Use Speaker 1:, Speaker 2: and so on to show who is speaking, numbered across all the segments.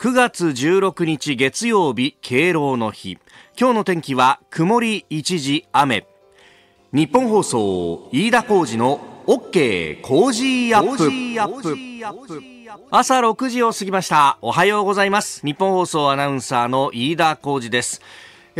Speaker 1: 9月16日月曜日敬老の日今日の天気は曇り一時雨日本放送飯田浩二の OK 工事アップ朝6時を過ぎましたおはようございます日本放送アナウンサーの飯田浩二です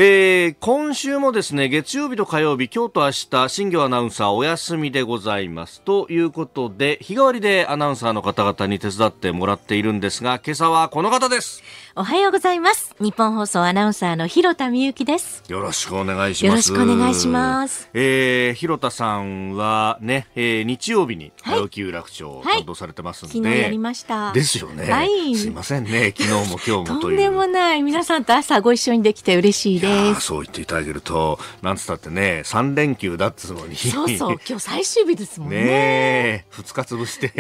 Speaker 1: えー、今週もですね、月曜日と火曜日、今日と明日、新業アナウンサーお休みでございます。ということで、日替わりでアナウンサーの方々に手伝ってもらっているんですが、今朝はこの方です。
Speaker 2: おはようございます。日本放送アナウンサーの広田美由です。
Speaker 1: よろしくお願いします。よろしくお願いします。えー、広田さんはね、えー、日曜日に早起楽長担当されてますんで、はいはい、昨日やりました。ですよね。はい。すいませんね、昨日も今日もとんで
Speaker 2: もない。皆さんと朝ご一緒にできて嬉しいです。
Speaker 1: そう言っていただけると、なんつったってね、三連休だっつうのに。そうそう、
Speaker 2: 今日最終日ですもんね。
Speaker 1: ね二日潰して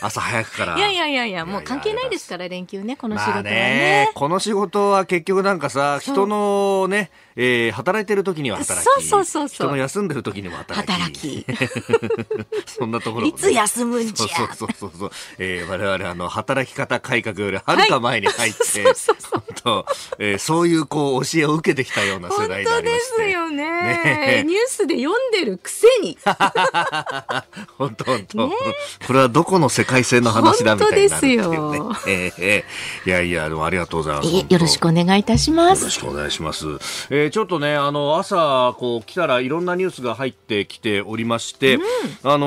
Speaker 1: 朝早くから。いやい
Speaker 2: やいやいや、もう関係ないですから連休ね、この仕事はね。まあね
Speaker 1: この仕事は結局なんかさ、人のね、えー、働いてる時には働きそうそうそう人の休んでる時にも働き働き そんなところ、ね、いつ休
Speaker 2: むんじゃ
Speaker 1: そうそうそうそう、えー、我々あの働き方改革よりはるか前に入って、はい、本当、えー、そういうこう教えを受けてきたような世代になりまして本当です
Speaker 2: よね、ね、ニュースで読んでるくせに
Speaker 1: 本当 本当、ね、これはどこの世界線の話だみたいになるんですよねえー、えー、いやいやありがとうございます
Speaker 2: よろしくお願いいたしますよろしく
Speaker 1: お願いします、えーえー、ちょっとね、あの、朝、こう、来たらいろんなニュースが入ってきておりまして、うん、あの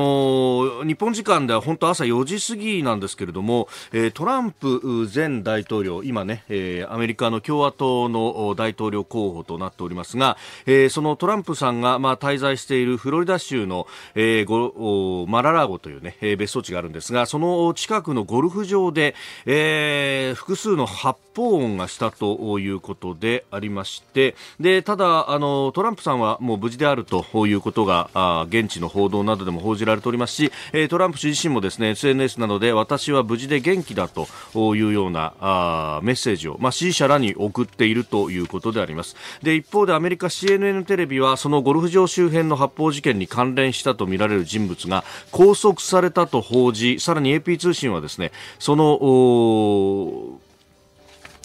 Speaker 1: ー、日本時間では本当朝4時過ぎなんですけれども、えー、トランプ前大統領、今ね、えー、アメリカの共和党の大統領候補となっておりますが、えー、そのトランプさんが、まあ、滞在しているフロリダ州の、えー、ごマララゴというね、え別荘地があるんですが、その近くのゴルフ場で、えー、複数の発砲音がしたということでありまして、ででただあの、トランプさんはもう無事であるということがあ現地の報道などでも報じられておりますし、えー、トランプ氏自身もですね SNS などで私は無事で元気だというようなあメッセージを、まあ、支持者らに送っているということであります。で一方でアメリカ CNN テレビはそのゴルフ場周辺の発砲事件に関連したとみられる人物が拘束されたと報じさらに AP 通信はですねその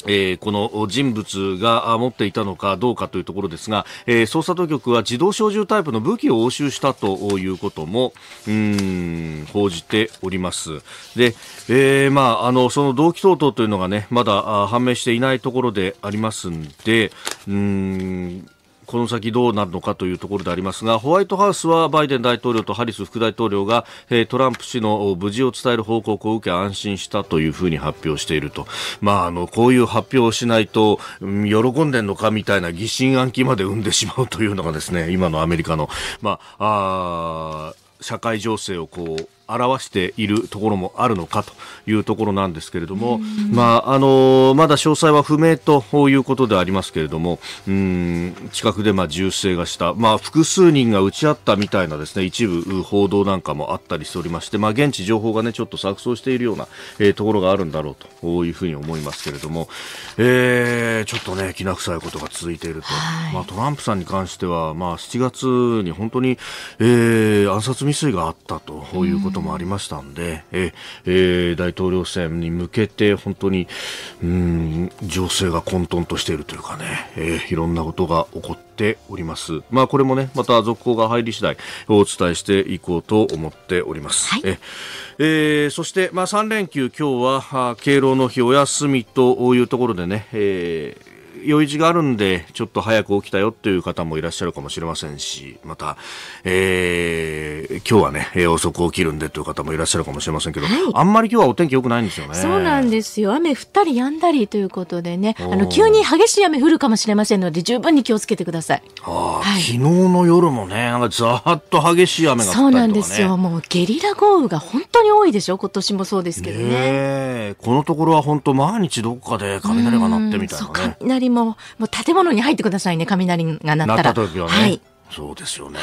Speaker 1: えー、この人物が持っていたのかどうかというところですが、えー、捜査当局は自動小銃タイプの武器を押収したということもうん報じております。で、えー、まああのその動機等々というのがねまだ判明していないところでありますんで、うんこの先どうなるのかというところでありますがホワイトハウスはバイデン大統領とハリス副大統領がトランプ氏の無事を伝える報告を受け安心したというふうに発表していると、まあ、あのこういう発表をしないと、うん、喜んでんのかみたいな疑心暗鬼まで生んでしまうというのがですね今のアメリカの、まあ、あ社会情勢をこう表しているところもあるのかというところなんですけれども、まあ、あのまだ詳細は不明ということでありますけれどもうん近くでまあ銃声がした、まあ、複数人が撃ち合ったみたいなですね一部報道なんかもあったりしておりまして、まあ、現地情報がねちょっと錯綜しているような、えー、ところがあるんだろうというふうに思いますけれども、えー、ちょっとねきな臭いことが続いていると、はい、まあ、トランプさんに関しては、まあ、7月に本当に、えー、暗殺未遂があったということ、こともありましたんで、ええ大統領選に向けて本当にうん情勢が混沌としているというかね、えいろんなことが起こっております。まあこれもね、また続報が入り次第お伝えしていこうと思っております。はい、ええー、そして、まあ3連休今日は敬老の日お休みというところでね、えー用市があるんで、ちょっと早く起きたよっていう方もいらっしゃるかもしれませんし、また、えー、今日はね、え遅く起きるんでという方もいらっしゃるかもしれませんけど、はい、あんまり今日はお天気良くないんですよね。そうな
Speaker 2: んですよ。雨降ったり止んだりということでね、あの、急に激しい雨降るかもしれませんので、十分に気をつけてください。あ
Speaker 1: はい、昨日の夜もね、なんかざーっと激しい雨が降ったりとか、ね、そうなんですよ。
Speaker 2: もうゲリラ豪雨が本当に多いでしょ、今年もそうですけどね。
Speaker 1: ねこのところは本当毎日どこかで雷が鳴ってみたいな、ね、
Speaker 2: 雷ももう建物に入ってくださいね雷が鳴ったら。たね、はい
Speaker 1: そうですよね。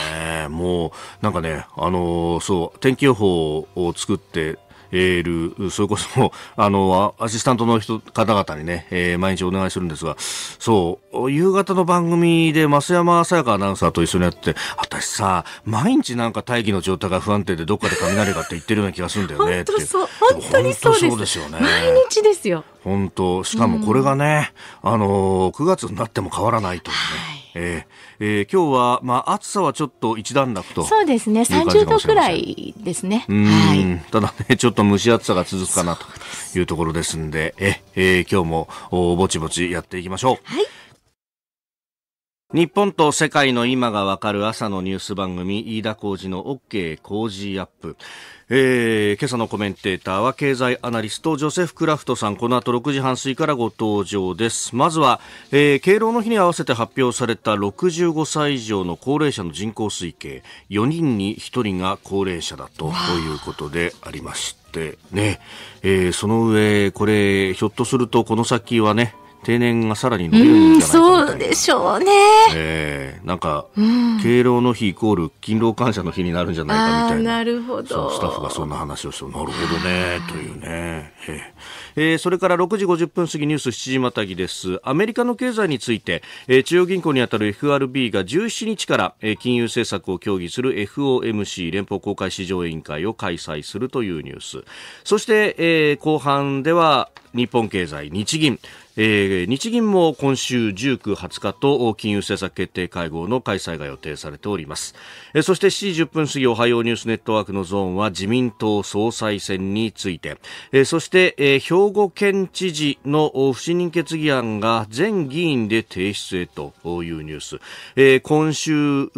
Speaker 1: もう、なんかね、あのー、そう、天気予報を作って、える、それこそ、あの、アシスタントの人、方々にね、えー、毎日お願いするんですが、そう、夕方の番組で増山さやかアナウンサーと一緒にやって、私さ、毎日なんか大気の状態が不安定でどっかで雷がって言ってるような気がするんだよね本当
Speaker 2: そう。本当にそうです。ですよね。毎日ですよ。
Speaker 1: 本当。しかもこれがね、うん、あの、9月になっても変わらないというね。はい、えーえー、今日は、まあ、暑さはちょっと一段落とそうですね30度くら
Speaker 2: いですね、
Speaker 1: はい、ただねちょっと蒸し暑さが続くかなというところですんでえ、えー、今日もぼちぼちやっていきましょう。はい日本と世界の今がわかる朝のニュース番組、飯田浩二の OK 工事アップ。えー、今朝のコメンテーターは経済アナリストジョセフ・クラフトさんこの後6時半過ぎからご登場ですまずは、えー、敬老の日に合わせて発表された65歳以上の高齢者の人口推計4人に1人が高齢者だということでありましてね、えー、その上これひょっとするとこの先はね定年がさらに伸びるんじゃないか
Speaker 2: そうでしょうね。
Speaker 1: ええー、なんか、
Speaker 2: うん、敬
Speaker 1: 老の日イコール勤労感謝の日になるんじゃないかみた
Speaker 2: いな。なるほど。スタッ
Speaker 1: フがそんな話をして、なるほどね、というね。えーえー、それから6時50分過ぎニュース7時またぎですアメリカの経済について、えー、中央銀行にあたる FRB が17日から、えー、金融政策を協議する FOMC 連邦公開市場委員会を開催するというニュースそして、えー、後半では日本経済日銀えー、日銀も今週19、20日と金融政策決定会合の開催が予定されております、えー、そして7時10分過ぎおはようニュースネットワークのゾーンは自民党総裁選について、えー、そして、えー、兵庫県知事の不信任決議案が全議員で提出へというニュース、えー、今週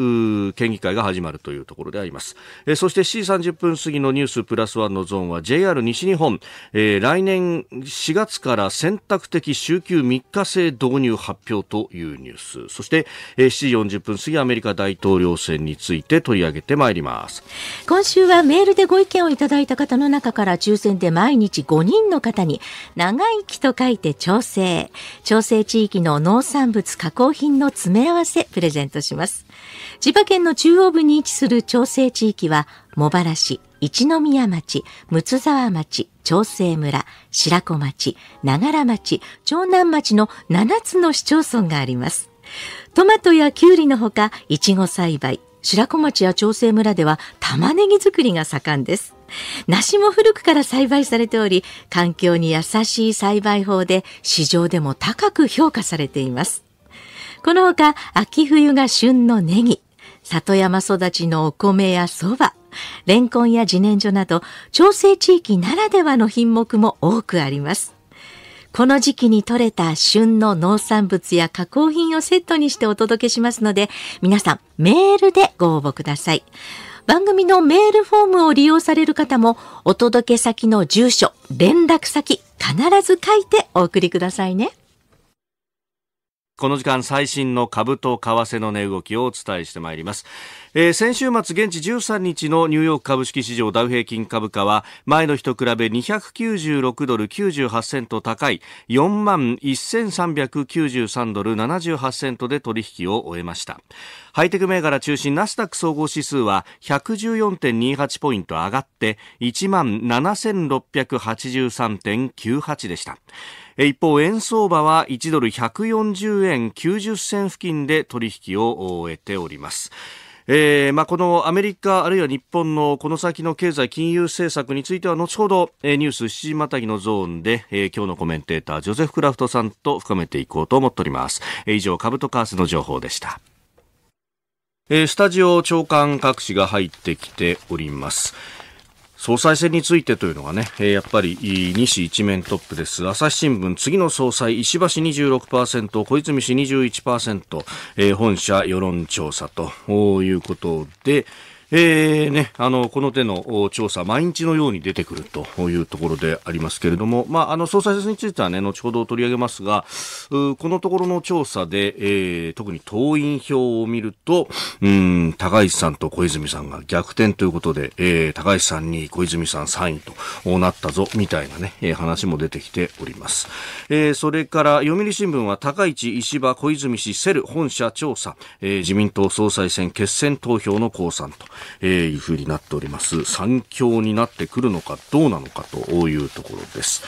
Speaker 1: 県議会が始まるというところであります、えー、そして7時30分過ぎのニュースプラスワンのゾーンは JR 西日本、えー、来年4月から選択的週休3日制導入発表というニュースそして、えー、7時40分過ぎアメリカ大統領選について取り上げてまいります
Speaker 2: 今週はメールでご意見をいただいた方の中から抽選で毎日5人の方にに、長生きと書いて調整。調整地域の農産物加工品の詰め合わせプレゼントします。千葉県の中央部に位置する調整地域は、茂原市、一宮町、睦沢町、長生村、白子町、長良町、長南町の7つの市町村があります。トマトやキュウリのほか、いちご栽培、白子町や長生村では玉ねぎ作りが盛んです。梨も古くから栽培されており、環境に優しい栽培法で市場でも高く評価されています。このほか、秋冬が旬のネギ、里山育ちのお米やそばレンコンや自然薯など、調整地域ならではの品目も多くあります。この時期に採れた旬の農産物や加工品をセットにしてお届けしますので、皆さんメールでご応募ください。番組のメールフォームを利用される方も、お届け先の住所、連絡先、必ず書いてお送りくださいね。
Speaker 1: この時間最新の株と為替の値動きをお伝えしてまいります。えー、先週末現地13日のニューヨーク株式市場ダウ平均株価は前の日と比べ296ドル98セント高い4万1393ドル78セントで取引を終えましたハイテク銘柄中心ナスダック総合指数は114.28ポイント上がって1万7683.98でした一方円相場は1ドル140円90銭付近で取引を終えておりますえーまあ、このアメリカあるいは日本のこの先の経済金融政策については後ほど、えー、ニュース7時またぎのゾーンで、えー、今日のコメンテータージョゼフ・クラフトさんと深めていこうと思っております、えー、以上株と為替の情報でしたえー、スタジオ長官各紙が入ってきております。総裁選についてというのがね、えやっぱり西一面トップです。朝日新聞、次の総裁、石橋26%、小泉氏21%、え本社世論調査ということで、えーね、あのこの手の調査、毎日のように出てくるというところでありますけれども、まあ、あの総裁選については、ね、後ほど取り上げますが、このところの調査で、えー、特に党員票を見るとうん高市さんと小泉さんが逆転ということで、えー、高市さんに小泉さん3位となったぞみたいな、ね、話も出てきております、えー、それから読売新聞は高市、石破、小泉氏セル本社調査、えー、自民党総裁選決選投票の公算と。えいうふうになっております。3強になってくるのかどうなのかというところです。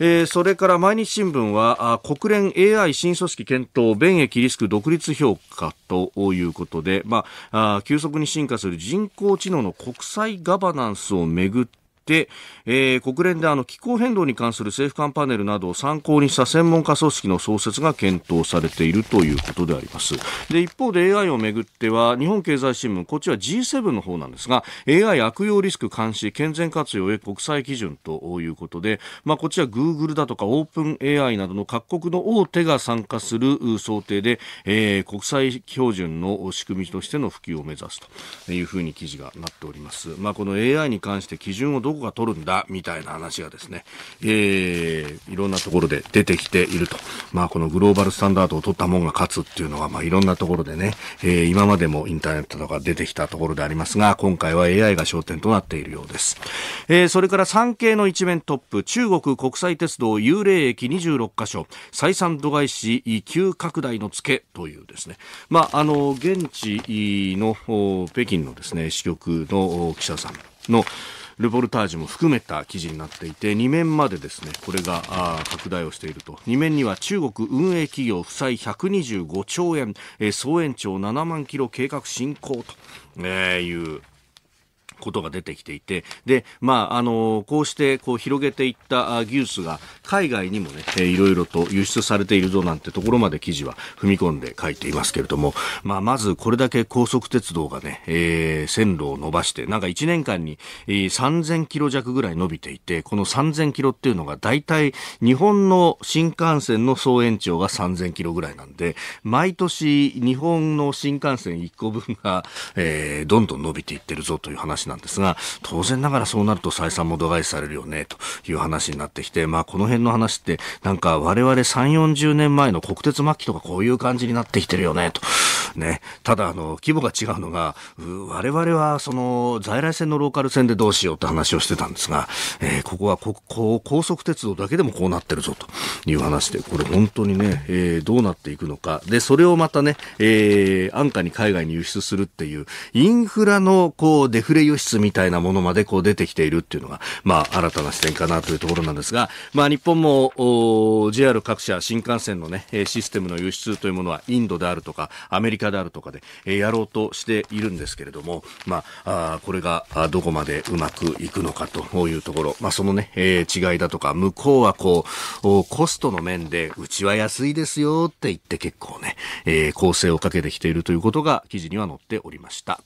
Speaker 1: えー、それから毎日新聞はあ国連 AI 新組織検討便益リスク独立評価ということで、まあ、あ急速に進化する人工知能の国際ガバナンスをめぐってで、えー、国連であの気候変動に関する政府間パネルなどを参考にした専門家組織の創設が検討されているということでありますで一方で AI をめぐっては日本経済新聞こっちは G7 の方なんですが AI 悪用リスク監視健全活用へ国際基準ということで、まあ、こちら Google だとかオープン AI などの各国の大手が参加する想定で、えー、国際標準の仕組みとしての普及を目指すというふうに記事がなっております、まあ、この AI に関して基準をどどこが取るんだみたいな話がですね、えー、いろんなところで出てきていると。まあ、このグローバルスタンダードを取ったもんが勝つっていうのが、まあ、いろんなところでね、えー、今までもインターネットとか出てきたところでありますが、今回は AI が焦点となっているようです。えー、それから産経の一面トップ、中国国際鉄道幽霊駅26カ所、採算度外視急拡大のツケというですね、まあ、あの、現地の北京のですね、支局の記者さんのルポルタージュも含めた記事になっていて2面までですねこれが拡大をしていると2面には中国運営企業負債125兆円、え総延長7万キロ計画進行と、えー、いうことが出てきていて、で、まあ、あの、こうしてこう広げていった技術が海外にもね、いろいろと輸出されているぞなんてところまで記事は踏み込んで書いていますけれども、まあ、まずこれだけ高速鉄道がね、えー、線路を伸ばして、なんか1年間に3000キロ弱ぐらい伸びていて、この3000キロっていうのが大体日本の新幹線の総延長が3000キロぐらいなんで、毎年日本の新幹線1個分が、えー、どんどん伸びていってるぞという話話なんですが当然ながらそうなると採算も度外視されるよねという話になってきて、まあ、この辺の話ってなんか我々3 4 0年前の国鉄末期とかこういう感じになってきてるよねと。ね、ただあの規模が違うのが我々はその在来線のローカル線でどうしようって話をしてたんですが、えー、ここはここ高速鉄道だけでもこうなってるぞという話でこれ本当にね、えー、どうなっていくのかでそれをまたね、えー、安価に海外に輸出するっていうインフラのこうデフレ輸出みたいなものまでこう出てきているっていうのが、まあ、新たな視点かなというところなんですが、まあ、日本も JR 各社新幹線の、ね、システムの輸出というものはインドであるとかアメリカであるとかでやろうとしているんですけれども、まあ、これがどこまでうまくいくのかというところ、まあ、そのね、えー、違いだとか向こうはこうコストの面でうちは安いですよって言って結構ね、えー、構成をかけてきているということが記事には載っておりました。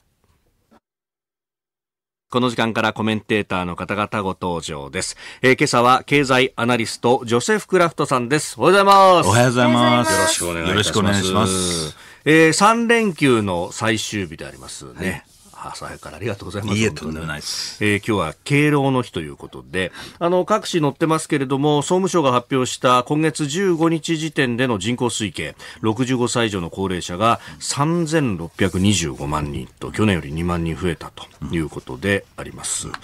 Speaker 1: この時間からコメンテーターの方々ご登場です。えー、今朝は経済アナリスト、ジョセフ・クラフトさんです。おはようございます。おはようございます。よろしくお願いします。よろしくお願いします。えー、3連休の最終日でありますね。はい朝早くからありがとうございます。いいえ、とんでもないです。えー、今日は敬老の日ということで、あの、各紙載ってますけれども、総務省が発表した今月15日時点での人口推計、65歳以上の高齢者が3625万人と、去年より2万人増えたということであります。うん、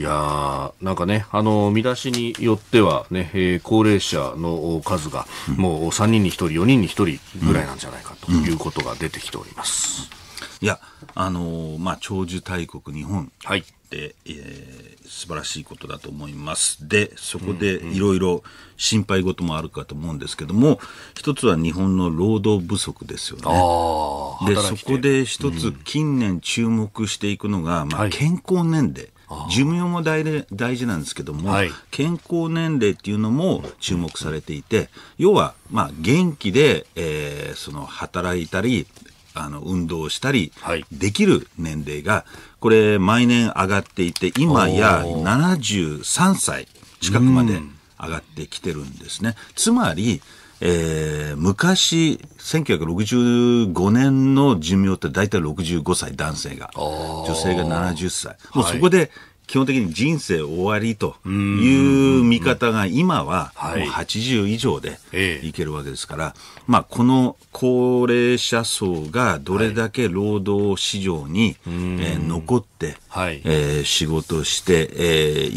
Speaker 1: いやなんかね、あの、見出しによってはね、えー、高齢者の数がもう3人に1人、4人に1人ぐらいなんじゃないかということが出てきております。うんうん
Speaker 3: いや、あのー、まあ、長寿大国日本はいで、えー、素晴らしいことだと思います。で、そこでいろいろ心配事もあるかと思うんですけども、うんうん、一つは日本の労働不足ですよね。で、そこで一つ近年注目していくのが、うん、まあ、健康年齢。はい、寿命も大大事なんですけども、はい、健康年齢っていうのも注目されていて、要は、まあ、元気で、えー、その働いたり、あの運動したりできる年齢が、これ、毎年上がっていて、今や73歳近くまで上がってきてるんですね。つまり、えー、昔、1965年の寿命って大体65歳男性が、女性が70歳。もうそこで基本的に人生終わりという見方が今はもう80以上でいけるわけですから、まあ、この高齢者層がどれだけ労働市場に、えー、残って、えー、仕事してい、え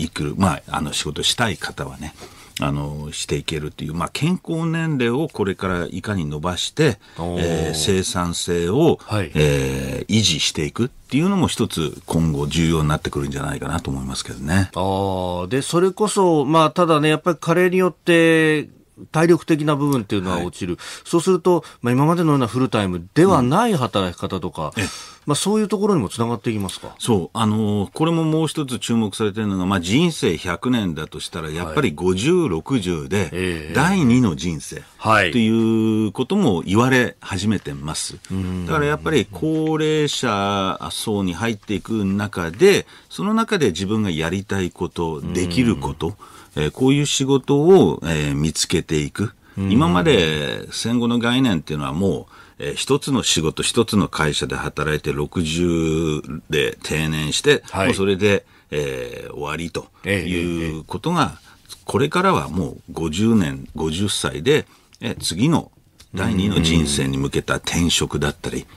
Speaker 3: ー、く、まあ、あの仕事したい方はね、あのしていけるという、まあ、健康年齢をこれからいかに伸ばして、えー、生産性を、はい、えー、維持していくっていうのも一つ今後重要になってくるんじゃないかなと思いますけどね。
Speaker 1: あでそれこそ、まあ、ただねやっぱり加齢によって体力的な部分っていうのは落ちる、はい、そうすると、まあ、今までのようなフルタイムではない働き方とか、うん、まあ、そういうところにもつながっていきますかそう、あのー、これももう一つ注目されているのが、まあ、
Speaker 3: 人生100年だとしたら、やっぱり50、はい、60で、第2の人生、はい、ということも言われ始めてます。だからやっぱり高齢者層に入っていく中で、その中で自分がやりたいこと、できること、えー、こういう仕事を、えー、見つけていく。今まで戦後の概念っていうのはもう、えー、一つの仕事、一つの会社で働いて60で定年して、はい、もうそれで、えー、終わりということが、これからはもう50年、50歳で、えー、次の第二の人生に向けた転職だったり、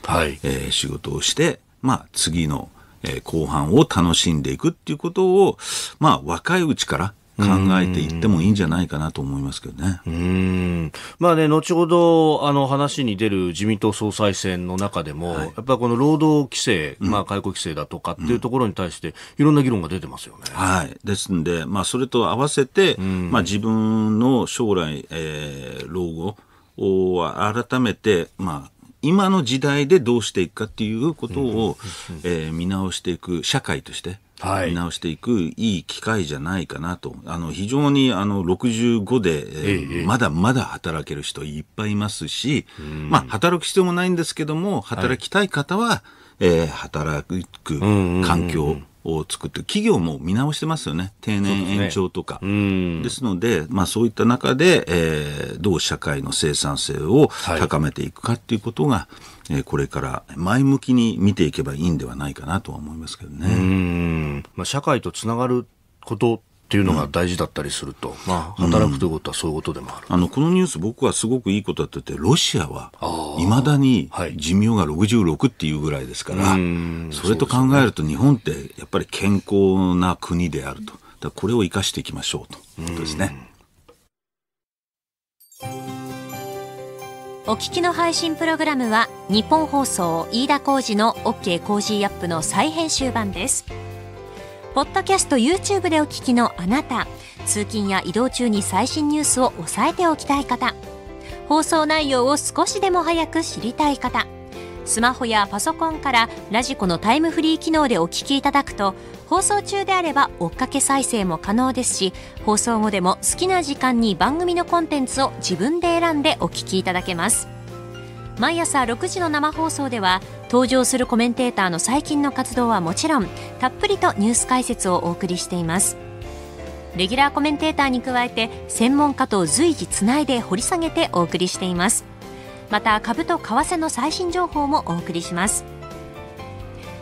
Speaker 3: えー、仕事をして、まあ、次の、えー、後半を楽しんでいくっていうことを、まあ、若いうちから、考えていってもいいんじゃないかなと思いますけどね。うん
Speaker 1: まあね、後ほどあの話に出る自民党総裁選の中でも、はい、やっぱりこの労働規制、まあ、解雇規制だとかっていうところに対して、いろんな議論が出てますよね。うん、はい、で
Speaker 3: すんで、まあ、それと合わせて、まあ、自分の将来、えー、老後を改めて、まあ、今の時代でどうしていくかっていうことを、えー、見直していく社会として、見直していくいい機会じゃないかなと、あの非常にあの65で、えまだまだ働ける人いっぱいいますし、まあ、働く必要もないんですけども、働きたい方は、はえ働く環境、を作って企業も見直してますよね、定年延長とか。ですね、ですので、まあ、そういった中で、えー、どう社会の生産性を高めていくかっていうことが、はいえこれから前向きに見ていけばいいんではないかなとは思いますけどね。まあ、社会とつながることっていうのが大事だったりすると、うん、まあ、働くということはそういうことでもある、うん、あのこのニュース、僕はすごくいいことだ言って、ロシアはいまだに寿命が66っていうぐらいですから、はい、それと考えると、日本ってやっぱり健康な国であると、これを生かしていきましょうということですね。
Speaker 4: お聞きの配信プログラムは日本放送飯田浩二の OK コージーアップの再編集版です。ポッドキャスト YouTube でお聞きのあなた、通勤や移動中に最新ニュースを押さえておきたい方、放送内容を少しでも早く知りたい方、スマホやパソコンからラジコのタイムフリー機能でお聞きいただくと放送中であれば追っかけ再生も可能ですし放送後でも好きな時間に番組のコンテンツを自分で選んでお聞きいただけます毎朝6時の生放送では登場するコメンテーターの最近の活動はもちろんたっぷりとニュース解説をお送りしていますレギュラーコメンテーターに加えて専門家と随時つないで掘り下げてお送りしていますまた株と為替の最新情報もお送りします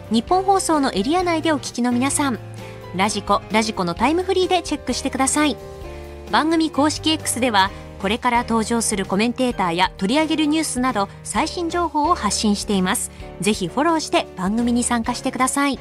Speaker 4: 日本放送のエリア内でお聞きの皆さんラジコラジコのタイムフリーでチェックしてください番組公式 X ではこれから登場するコメンテーターや取り上げるニュースなど最新情報を発信していますぜひフォローして番組に参加してください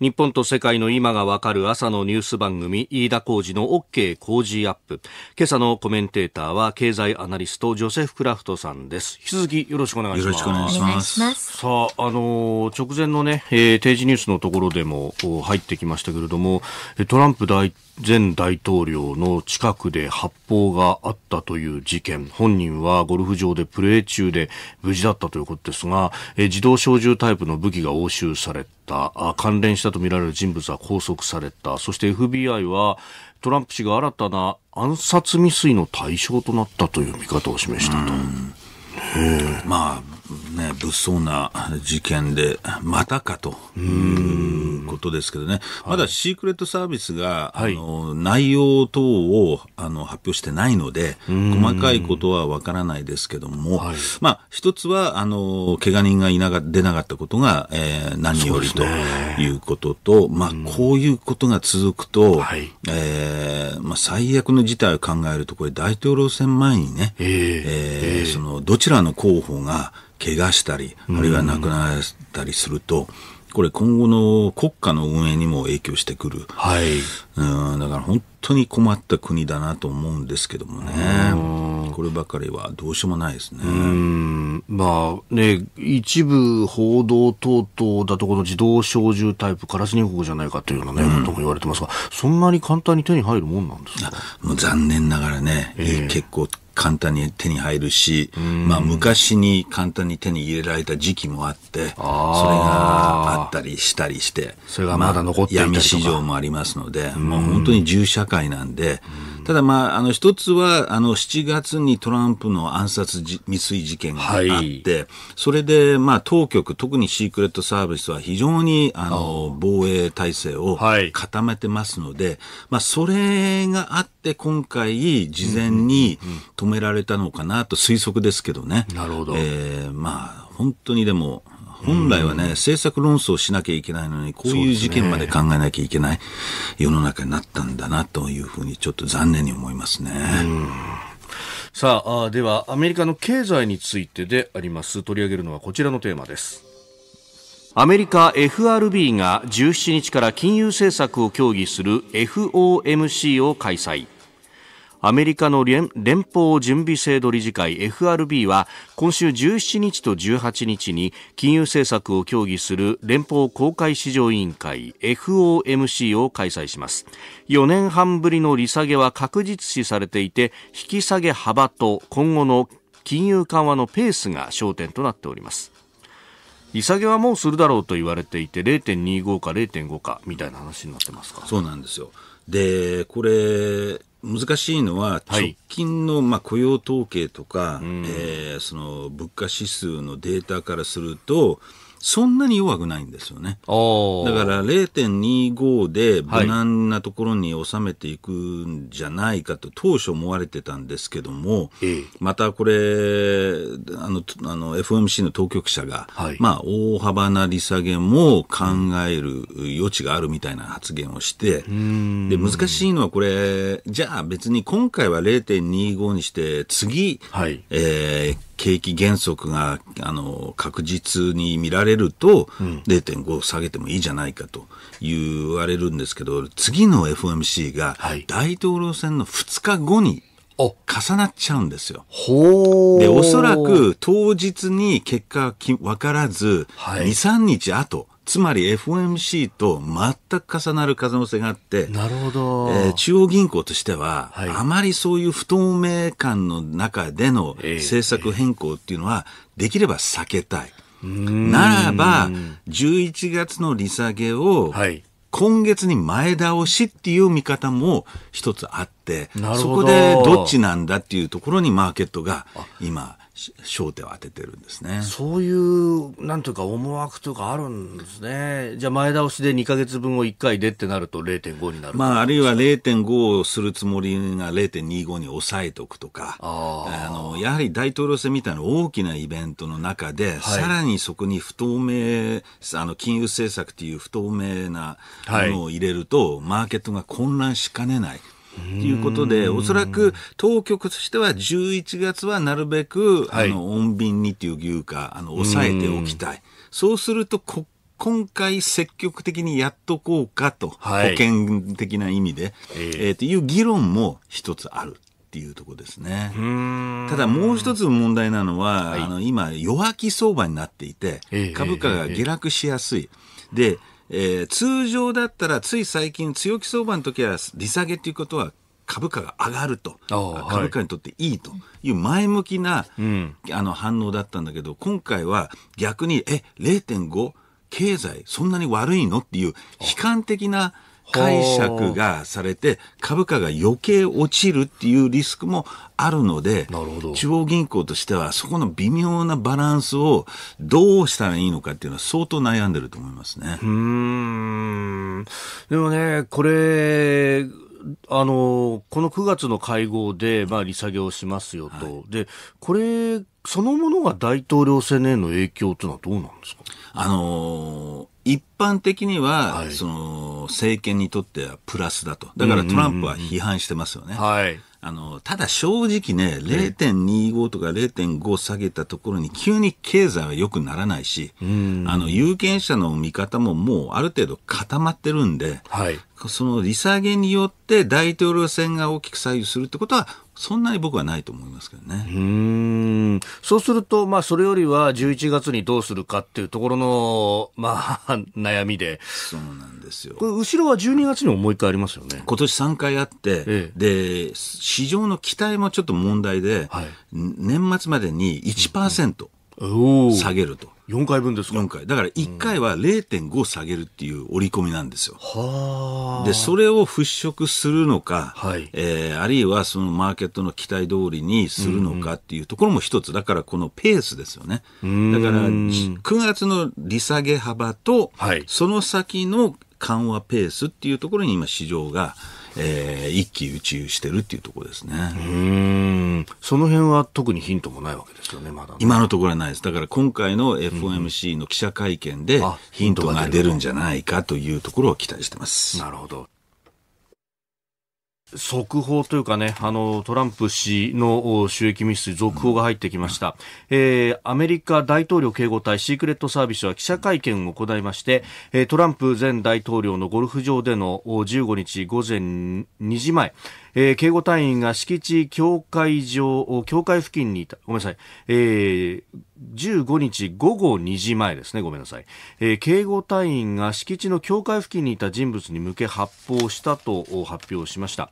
Speaker 1: 日本と世界の今がわかる朝のニュース番組、飯田浩事の OK 工事アップ。今朝のコメンテーターは経済アナリスト、ジョセフ・クラフトさんです。引き続きよろしくお願いします。よろしくお願いします。さあ、あのー、直前のね、えー、定時ニュースのところでも入ってきましたけれども、トランプ大統前大統領の近くで発砲があったという事件本人はゴルフ場でプレー中で無事だったということですが自動小銃タイプの武器が押収された関連したとみられる人物は拘束されたそして FBI はトランプ氏が新たな暗殺未遂の対象となったという見方を示したと。まあ
Speaker 3: ね、物騒な事件で、またかということですけどね、まだシークレットサービスが、はい、あの内容等をあの発表してないので、細かいことはわからないですけども、はい、まあ、一つは、あの、怪我人がいなが出なかったことが、えー、何よりということと、ね、まあ、こういうことが続くと、はい、えー、まあ、最悪の事態を考えると、これ大統領選前にね、えー、えー、そのどちらの候補が怪我したり、あるいは亡くなったりすると、これ今後の国家の運営にも影響してくる、はい、うんだから本当に困った国だなと思うん
Speaker 1: ですけどもね、こればかりはどうしようもないですね。まあね、一部報道等々だと、この自動小銃タイプ、カラスニ国じゃないかというようなね、うん、ことも言われてますが、そんなに簡単に手に入るもんなんですか
Speaker 3: もう残念ながらね、えー、結構簡単に手に入るし、まあ昔に簡単に手に入れられた時期もあって、それがあったりしたりして、それがまだ残っていたりとか、まあ、闇市場もありますので、もう本当に銃社会なんで、うんただ、まあ、あの、一つは、あの、7月にトランプの暗殺未遂事件があって、はい、それで、まあ、当局、特にシークレットサービスは非常に、あの、防衛体制を固めてますので、はい、まあ、それがあって、今回、事前に止められたのかなと推測ですけどね。なるほど。えー、まあ、本当にでも、本来はね、政策論争しなきゃいけないのに、こういう事件まで考えなきゃいけない世の中になったんだなというふうに、ちょっと残念に思いますね。
Speaker 1: さあではアメリカの経済についてであります取り上げるのはこちらのテーマですアメリカ FRB が17日から金融政策を協議する FOMC を開催アメリカの連邦準備制度理事会 FRB は今週17日と18日に金融政策を協議する連邦公開市場委員会 FOMC を開催します4年半ぶりの利下げは確実視されていて引き下げ幅と今後の金融緩和のペースが焦点となっております利下げはもうするだろうと言われていて0.25か0.5かみたいな話になってますかそうなんですよでこれ難しいのは、
Speaker 3: 直近のまあ雇用統計とか、はい、えー、その物価指数のデータからすると、そんなに弱くないんですよね。だから0.25で無難なところに収めていくんじゃないかと当初思われてたんですけども、またこれ、あの、あの f m c の当局者が、はい、まあ大幅な利下げも考える余地があるみたいな発言をして、で、難しいのはこれ、じゃあ別に今回は0.25にして次、はい、えー景気減速があの確実に見られると、うん、0.5下げてもいいじゃないかと言われるんですけど、次の f m c が大統領選の2日後に重なっちゃうんですよ。で、おそらく当日に結果は分からず、2、3日後、つまり FOMC と全く重なる可能性があって、なるほど。えー、中央銀行としては、はい、あまりそういう不透明感の中での政策変更っていうのは、できれば避けたい。
Speaker 1: ならば、
Speaker 3: 11月の利下げを、今月に前倒しっていう見方も一つあって、そこでどっちなんだっていうところにマーケットが今、焦点を当ててるんですねそ
Speaker 1: ういうなんというか思惑とかあるんですねじゃあ前倒しで2か月分を1回でってなると0.5になるまあ
Speaker 3: あるいは0.5をするつもりが0.25に抑えておくとかあのやはり大統領選みたいな大きなイベントの中で、はい、さらにそこに不透明あの金融政策という不透明なものを入れると、はい、マーケットが混乱しかねないということで、おそらく当局としては11月はなるべく、はい、あの、穏便にというか、あの、抑えておきたい。うそうすると、今回積極的にやっとこうかと、はい、保険的な意味で、えー、えー、という議論も一つある。っていうとこですね。ただもう一つ問題なのは、はい、あの今弱気相場になっていて、株価が下落しやすい。えー、で、えー、通常だったらつい最近強気相場の時は利下げということは株価が上がると、株価にとっていいという前向きな、あの反応だったんだけど、今回は逆に、え、0.5? 経済そんなに悪いのっていう悲観的な
Speaker 4: 解釈
Speaker 3: がされて株価が余計落ちるっていうリスクもあるので中央銀行としてはそこの微妙なバランスをどうしたらいいのかっていうのは相当悩んでると思いますね。うん
Speaker 1: でもねこれあの、この9月の会合で、まあ、利下げをしますよと。はい、で、これ、そのものが大統領選への影響というのはどうなんですかあの一般的には、はい、その、
Speaker 3: 政権にとってはプラスだと。だからトランプは批判してますよね。うんうんうん、はい。あの、ただ正直ね、0.25とか0.5下げたところに急に経済は良くならないし、あの、有権者の見方ももうある程度固まってるんで、はい、その利下げによって大統領選が大きく左右するってことは、
Speaker 1: そんなに僕は
Speaker 3: ないと思いますけどね。うん
Speaker 1: そうすると、まあ、それよりは11月にどうするかっていうところの、まあ、悩みで。そうなんですよ。こ
Speaker 3: れ、後ろは12月にももう一回ありますよね。今年3回あって、ええ、で、市場の期待もちょっと問題で、はい、年末までに1%、うん下げると。4回分ですか回。だから1回は0.5下げるっていう折り込みなんですよ。はん、で、それを払拭するのか、はい、えー、あるいはそのマーケットの期待通りにするのかっていうところも一つ。だからこのペースですよね。だから9月の利下げ幅と、はい、その先の緩和ペースっていうところに今市場が、えー、一喜一憂してるっていうところですね。うんその辺は特にヒントもないわけですよね、まだ、今のところはないです。だから今回の FOMC の記者会見でヒントが出るんじゃないかというところを期待し
Speaker 1: てます。なるほど。速報というかね、あの、トランプ氏の収益密ス、続報が入ってきました、えー、アメリカ大統領警護隊シークレットサービスは記者会見を行いまして、トランプ前大統領のゴルフ場での15日午前2時前、えー、警護隊員が敷地境界上、境界付近にいた、ごめんなさい、えー、15日午後2時前ですね、ごめんなさい、えー、警護隊員が敷地の境界付近にいた人物に向け発砲したと発表しました。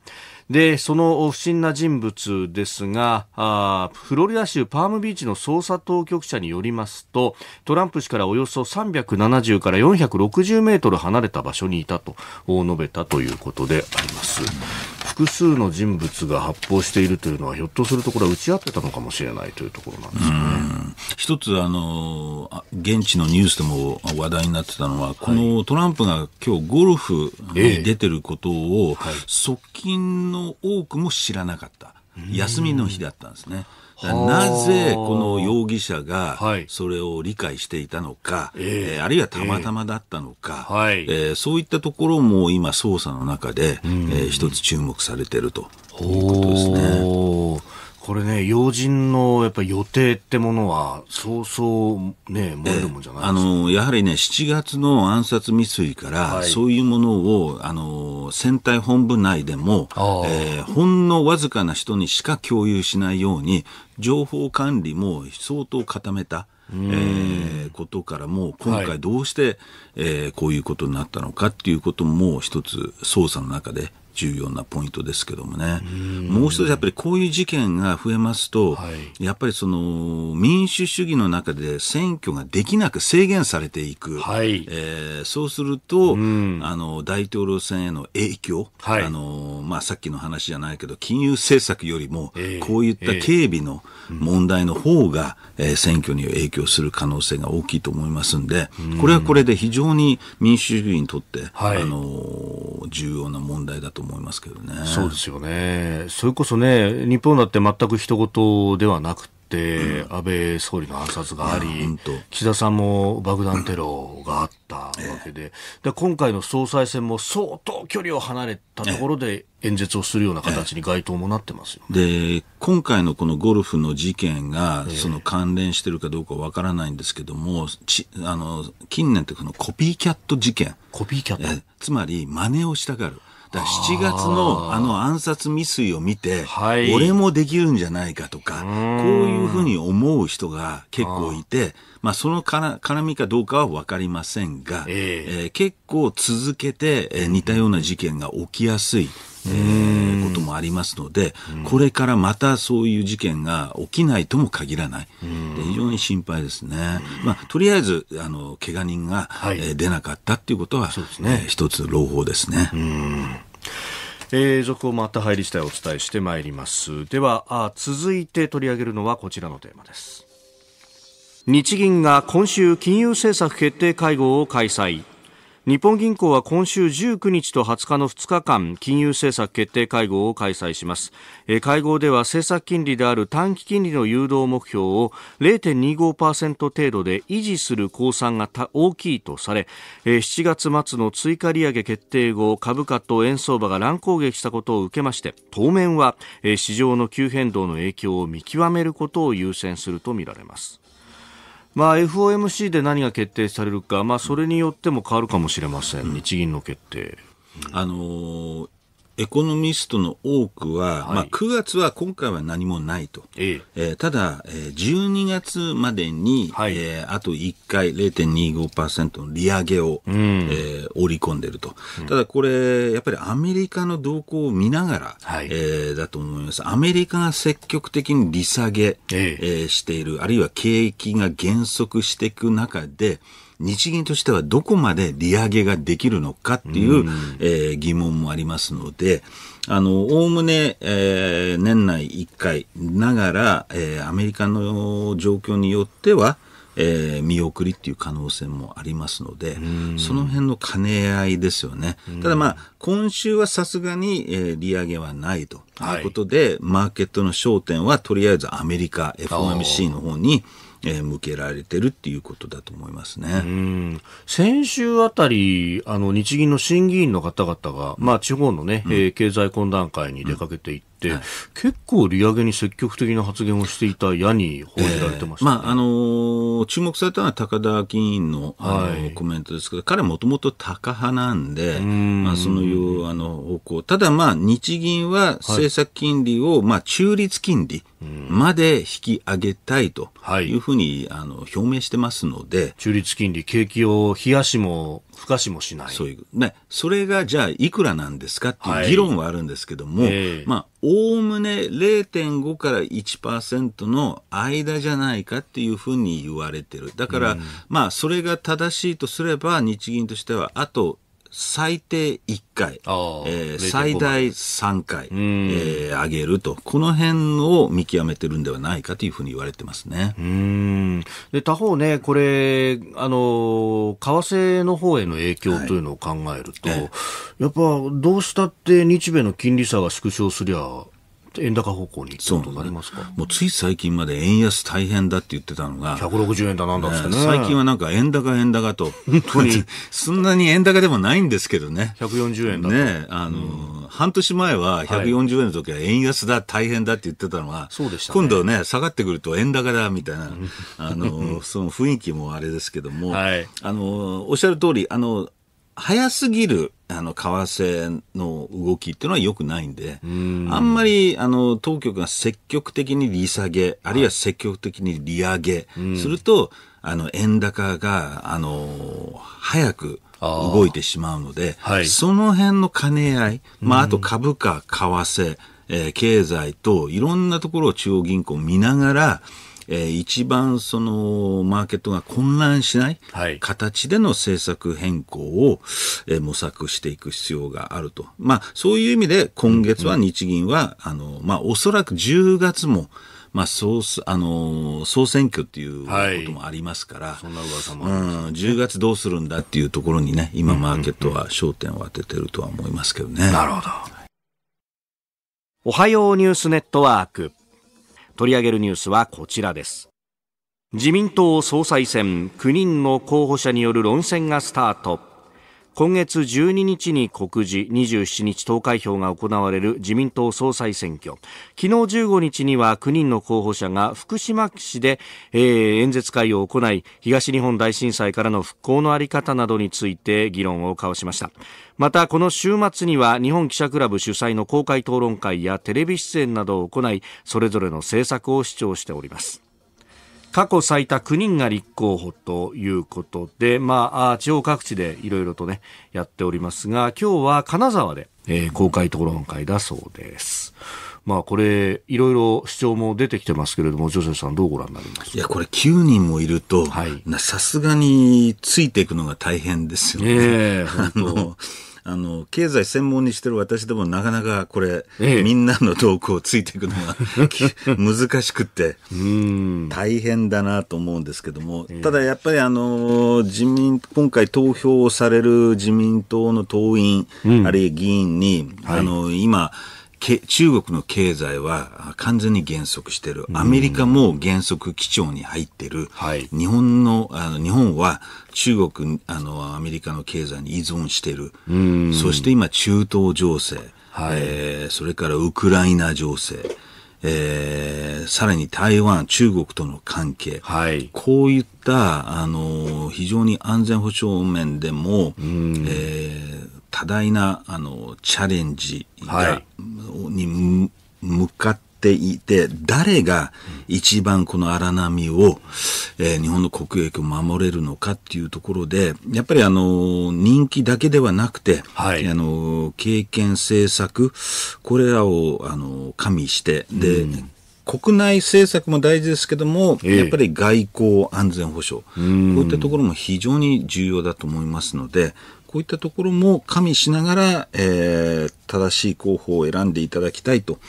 Speaker 1: で、その不審な人物ですが、あフロリダ州パームビーチの捜査当局者によりますと、トランプ氏からおよそ370から460メートル離れた場所にいたと述べたということであります。複数の人物が発砲しているというのは、ひょっとするとこれは打ち合ってたのかもしれないというところなんですね。
Speaker 3: 一つ、あの、現地のニュースでも話題になってたのは、このトランプが今日ゴルフに出てることを、側近の多くも知らなかった。休みの日だったんですね。なぜこの容疑者がそれを理解していたのか、えー、あるいはたまたまだったのか、えー、はいえー、そういったところも今、捜査の中で、うん、えー、一つ注目されているということですね。
Speaker 1: これね、要人のやっぱ予定ってものは、そうそうね、る
Speaker 3: もんじゃないあのやはりね、7月の暗殺未遂から、はい、そういうものをあの選対本部内でも、えー、ほんのわずかな人にしか共有しないように、情報管理も相当固めた。えー、ことからも今回どうして、はい、えー、こういうことになったのかっていうことも一つ捜査の中で重要なポイントですけどもね、もう一つやっぱりこういう事件が増えますと、はい、やっぱりその民主主義の中で選挙ができなく制限されていく、はい、えー、そうすると、あの大統領選への影響、はい、あのまあ、さっきの話じゃないけど、金融政策よりも、こういった警備の問題の方が、えー、選挙に影響する可能性が大きいと思いますんで、これはこれで非常に民主主義にとって、はい、あの重要な問題だと思いますけどね。そうで
Speaker 1: すよね。それこそね、日本だって全く一事ではなくて、うん、安倍総理の暗殺があり、岸田さんも爆弾テロがあったわけで、で今回の総裁選も相当距離を離れたところで演説をするような形に該当もなってますよ、
Speaker 3: ね、で、今回のこのゴルフの事件が、その関連してるかどうかわからないんですけども、ちあの、近年ってこのコピーキャット事件。コピーキャットつまり真似をしたがる。った7月のあの暗殺未遂を見て、はい、俺もできるんじゃないかとか、こういうふうに思う人が結構いて、まあ、そのから絡みかどうかは分かりませんが、えー、えー、結構続けて、えー、似たような事件が起きやすい。えー、こともありますので、これからまたそういう事件が起きないとも限らない、非常に心配ですね、まあ、とりあえずあの怪我人が、はい、えー、出なかったっていうことは、そうですね、一つ朗報ですね。うん
Speaker 1: え続報もまた入り次第お伝えしてまいりますではあ続いて取り上げるのはこちらのテーマです日銀が今週金融政策決定会合を開催日本銀行は今週19日と20日の2日間金融政策決定会合を開催します会合では政策金利である短期金利の誘導目標を0.25%程度で維持する公算が大きいとされ7月末の追加利上げ決定後株価と円相場が乱攻撃したことを受けまして当面は市場の急変動の影響を見極めることを優先するとみられますまあ、FOMC で何が決定されるか、まあ、それによっても変わるかもしれません、日銀の決定。あのーエコノミストの多くは、はい、まあ、9月は今
Speaker 3: 回は何もないと、ええー、ただ、えー、12月までに、はい、えー、あと1回0.25%の利上げを、うん、えー、織り込んでると、ただこれ、やっぱりアメリカの動向を見ながら、はい、えー、だと思います、アメリカが積極的に利下げ、ええー、している、あるいは景気が減速していく中で、日銀としてはどこまで利上げができるのかっていう、うえー、疑問もありますので、あの、おおむね、えー、年内1回ながら、えー、アメリカの状況によっては、えー、見送りっていう可能性もありますので、その辺の兼ね合いですよね。ただまあ、今週はさすがに、えー、利上げはないということで、はい、マーケットの焦点はとりあえずアメリカ FOMC の方に、えー、向けられてるってい
Speaker 1: うことだと思いますね。先週あたり、あの、日銀の審議員の方々が、まあ、地方のね、うん、えー、経済懇談会に出かけていって、、はい、結構利上げに積極的な発言をしていた矢に報じられてました、ねえー、まああのー、注目され
Speaker 3: たのは高田議員のあの、はい、コメントですけど、彼もともとタカ派なんで、んまあ、そのいうあの方向、ただ、まあ、日銀は政策金利を、はい、まあ、中立金利まで引き上げたいというふうに、あの表明してますので、中立金利、景気を冷やしもふかしもしない。そういう、ね、それがじゃあいくらなんですかっていう議論はあるんですけども、はいえー、まあ、おおむね0.5から1%の間じゃないかっていうふうに言われてる。だから、うん、まあ、それが正しいとすれば、日銀としては、あと最低1回、えー、最大3回、えー、上げると、この辺を見極めてるんではないかというふうに言われてますねうん
Speaker 1: で他方ね、これ、あの為替の方への影響というのを考えると、はい、やっぱどうしたって日米の金利差が縮小すりゃ、円高方向にそうなりますか、ね、
Speaker 3: もうつい最近まで円安大変だって言ってたのが、160円だなんだっってね、ね最近はなんか円高、円高と、本当にそんなに円高でもないんですけどね、140円だねあの、うん、半年前は140円の時は円安だ、大変だって言ってたのが、そうでした、ね、今度ね、下がってくると円高だみたいな、あのその雰囲気もあれですけども、はい、あのおっしゃる通りあの早すぎるあの為替の動きっていうのは良くないんで、んあんまりあの当局が積極的に利下げ、あるいは積極的に利上げすると、あの円高があの早く動いてしまうので、はい、その辺の兼ね合い、まあ、あと株価、為替、えー、経済といろんなところを中央銀行見ながら、えー、一番そのマーケットが混乱しない形での政策変更を、えー、模索していく必要があると、まあ、そういう意味で今月は日銀は、うん、あのまあ、おそらく10月もまあ、総あの総選挙っていうこともありますから、はい、そんな噂も、ね、うん、10月どうするんだっていうところにね、今、マーケットは焦点を当ててるとは思いますけどね。なるほど。
Speaker 1: おはようニュースネットワーク。取り上げるニュースはこちらです。自民党総裁選9人の候補者による論戦がスタート。今月12日に告示27日投開票が行われる自民党総裁選挙昨日15日には9人の候補者が福島市で、えー、演説会を行い東日本大震災からの復興の在り方などについて議論を交わしましたまたこの週末には日本記者クラブ主催の公開討論会やテレビ出演などを行いそれぞれの政策を主張しております過去最多9人が立候補ということで、まあ、地方各地でいろいろとね、やっておりますが、今日は金沢で、えー、公開討論会だそうです。まあこれ、いろいろ主張も出てきてますけれども、ジョセフさん、どうご覧になりますいや、これ、9人もいると、
Speaker 3: さすがについていくのが大変ですよね。
Speaker 1: えー、あの
Speaker 3: あの経済専門にしてる私でもなかなかこれ、ええ、みんなの動向をついていくのが 難しくって大変だなと思うんですけども、え、ただやっぱりあの自民今回投票される自民党の党員、うん、あるいは議員に、はい、あの今中国の経済は完全に減速してる。アメリカも減速基調に入ってる。はい、日本の、あの日本は中国、あの、アメリカの経済に依存してる。そして今、中東情勢。はい、えー、それからウクライナ情勢。えー、さらに台湾、中国との関係、はい、こういったあの非常に安全保障面でも、うん、えー、多大なあのチャレンジが、はい、に向かって、ていて、誰が一番この荒波を、えー、日本の国益を守れるのかっていうところで、やっぱりあの、人気だけではなくて、はい、あの、経験政策、これらを、あの、加味して、で、うん国内政策も大事ですけども、やっぱり外交、安全保障、こういったところも非常に重要だと思いますので、こういったところも加味しながら、えー、正しい候補を選んでいただきたいと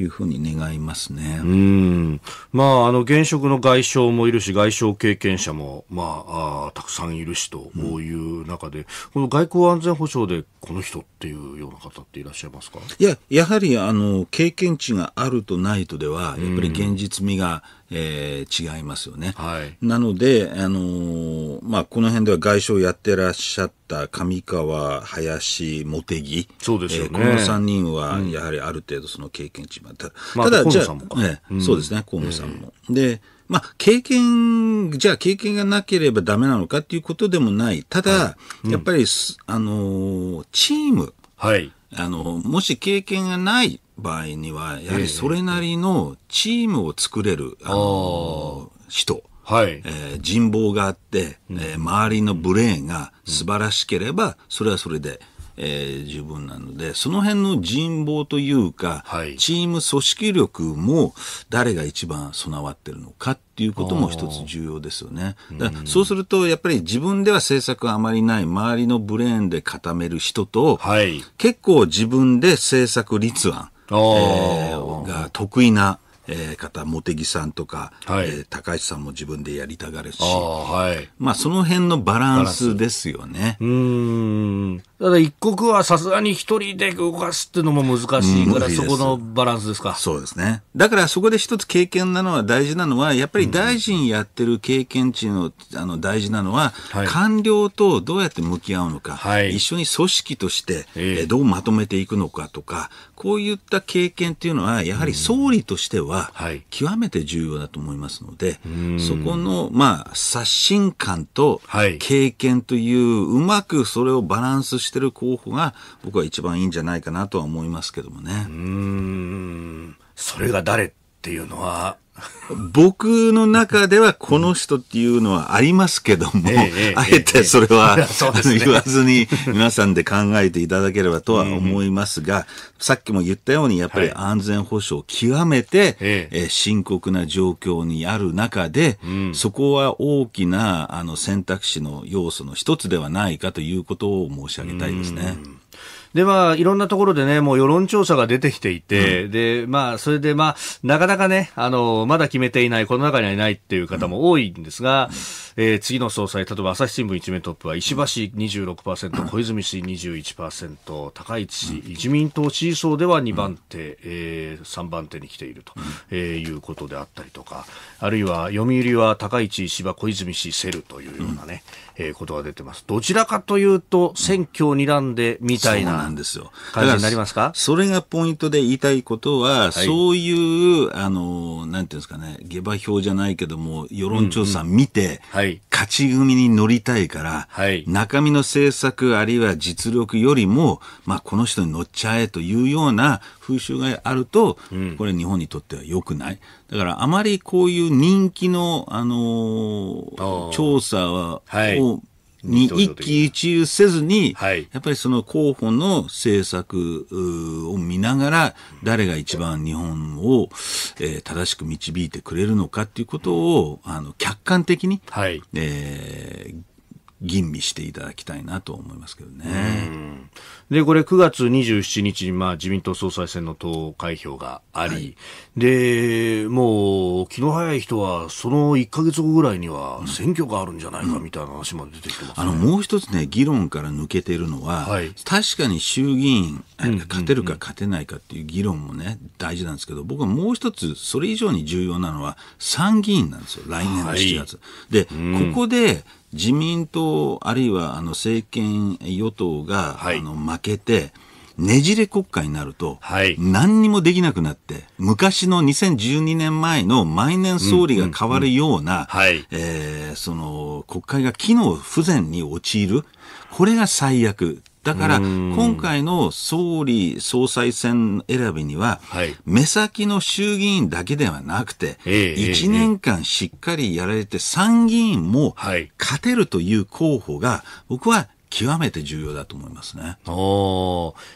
Speaker 3: いうふうに願いますね。うん。
Speaker 1: まあ、あの、現職の外相もいるし、外相経験者も、まあ、あたくさんいるしと、こういう中で、うん、この外交安全保障でこの人っていうような方っていらっしゃいますか
Speaker 3: いや、やはり、あの、経験値があるとないとでは、やっぱり現実味が、うんえー、違いますよね。はい、なので、あのー、まあ、この辺では外相やってらっしゃった上川、林、茂木。そうですよね、えー、この三人は、やはりある程度その経験値も、うん、たただ、じゃあ、えー、そうですね、河野さんも。うん、で、まあ、経験、じゃあ経験がなければダメなのかっていうことでもない。ただ、はいうん、やっぱり、あのー、チーム。はい。あの、もし経験がない場合には、やはりそれなりのチームを作れる、あの人。はいえー、人望があって、えー、周りのブレーンが素晴らしければ、それはそれで、えー、十分なので、その辺の人望というか、はい、チーム組織力も誰が一番備わってるのかっていうことも一つ重要ですよね。だそうすると、やっぱり自分では政策あまりない周りのブレーンで固める人と、はい、結構自分で政策立案、えー、が得意なえー、方、茂木さんとか、はい、えー、高市さんも自分でやりたがるし、あはい、まあその辺のバランスですよね。うん
Speaker 1: ただ一国はさすがに一人で動かすっていうのも難しいから、そこのバランスですか。そうですね。だ
Speaker 3: からそこで一つ経験なのは大事なのは、やっぱり大臣やってる経験値の、あの大事なのは、はい、官僚とどうやって向き合うのか、はい、一緒に組織として、えー、どうまとめていくのかとか、こういった経験っていうのは、やはり総理としては、うんは、極めて重要だと思いますので、はい、そこの、まあ、刷新感と経験という、うまくそれをバランスしてる候補が、僕は一番いいんじゃないかなとは思いますけどもね。うんそれが誰っていうのは、僕の中ではこの人っていうのはありますけども、あえてそれは、言わずに皆さんで考えていただければとは思いますが、さっきも言ったようにやっぱり安全保障極めて、深刻な状況にある中で、そこは大きなあの選択肢の要素の一つではないかということを申し上げたいですね。
Speaker 1: で、まあ、いろんなところでね、もう世論調査が出てきていて、うん、で、まあ、それで、まあ、なかなかね、あの、まだ決めていない、この中にはいないっていう方も多いんですが、うん、えー、次の総裁、例えば朝日新聞一面トップは、石橋26%、小泉氏21%、高市氏、自民党支持層では2番手、うん、えー、3番手に来ていると、えー、いうことであったりとか、あるいは読売は高市、石破、小泉氏、セルというようなね、うんえー、ことが出てます。どちらかというと、選挙を睨んでみたいな感じになりますかそれがポイントで言いたいことは、はい、そういう、
Speaker 3: あの、なんていうんですかね、下馬評じゃないけども、世論調査見て、うんうんはい、勝ち組に乗りたいから、はい、中身の政策あるいは実力よりも、まあ、この人に乗っちゃえというような風習があると、うん、これ日本にとっては良くない。だからあまりこういう人気の、あのー、調査を、はいに一喜一憂せずに、はい、やっぱりその候補の政策を見ながら、誰が一番日本を、えー、正しく導いてくれるのかっていうことを、あの、客観的に、はい、えー吟味していただきたいなと思いますけどね。
Speaker 1: で、これ9月27日に、まあ、自民党総裁選の投開票があり、はい、で、もう、気の早い人は、その1か月後ぐらいには選挙があるんじゃないかみたいな話まで出てきてま
Speaker 3: す、ねあの、もう一つね、議論から抜けてるのは、はい、確かに衆議院、勝てるか勝てないかっていう議論もね、大事なんですけど、僕はもう一つ、それ以上に重要なのは、参議院なんですよ、来年の7月。はい、で、うん、ここで、自民党、あるいはあの政権与党が、はい、あの負けて、ねじれ国家になると、何にもできなくなって、昔の2012年前の毎年総理が変わるような、その国会が機能不全に陥る、これが最悪だから、今回の総理総裁選選びには、目先の衆議院だけではなくて、1年間しっかりやられて参議院も
Speaker 1: 勝てるという候補が、僕は極めて重要だと思いますね。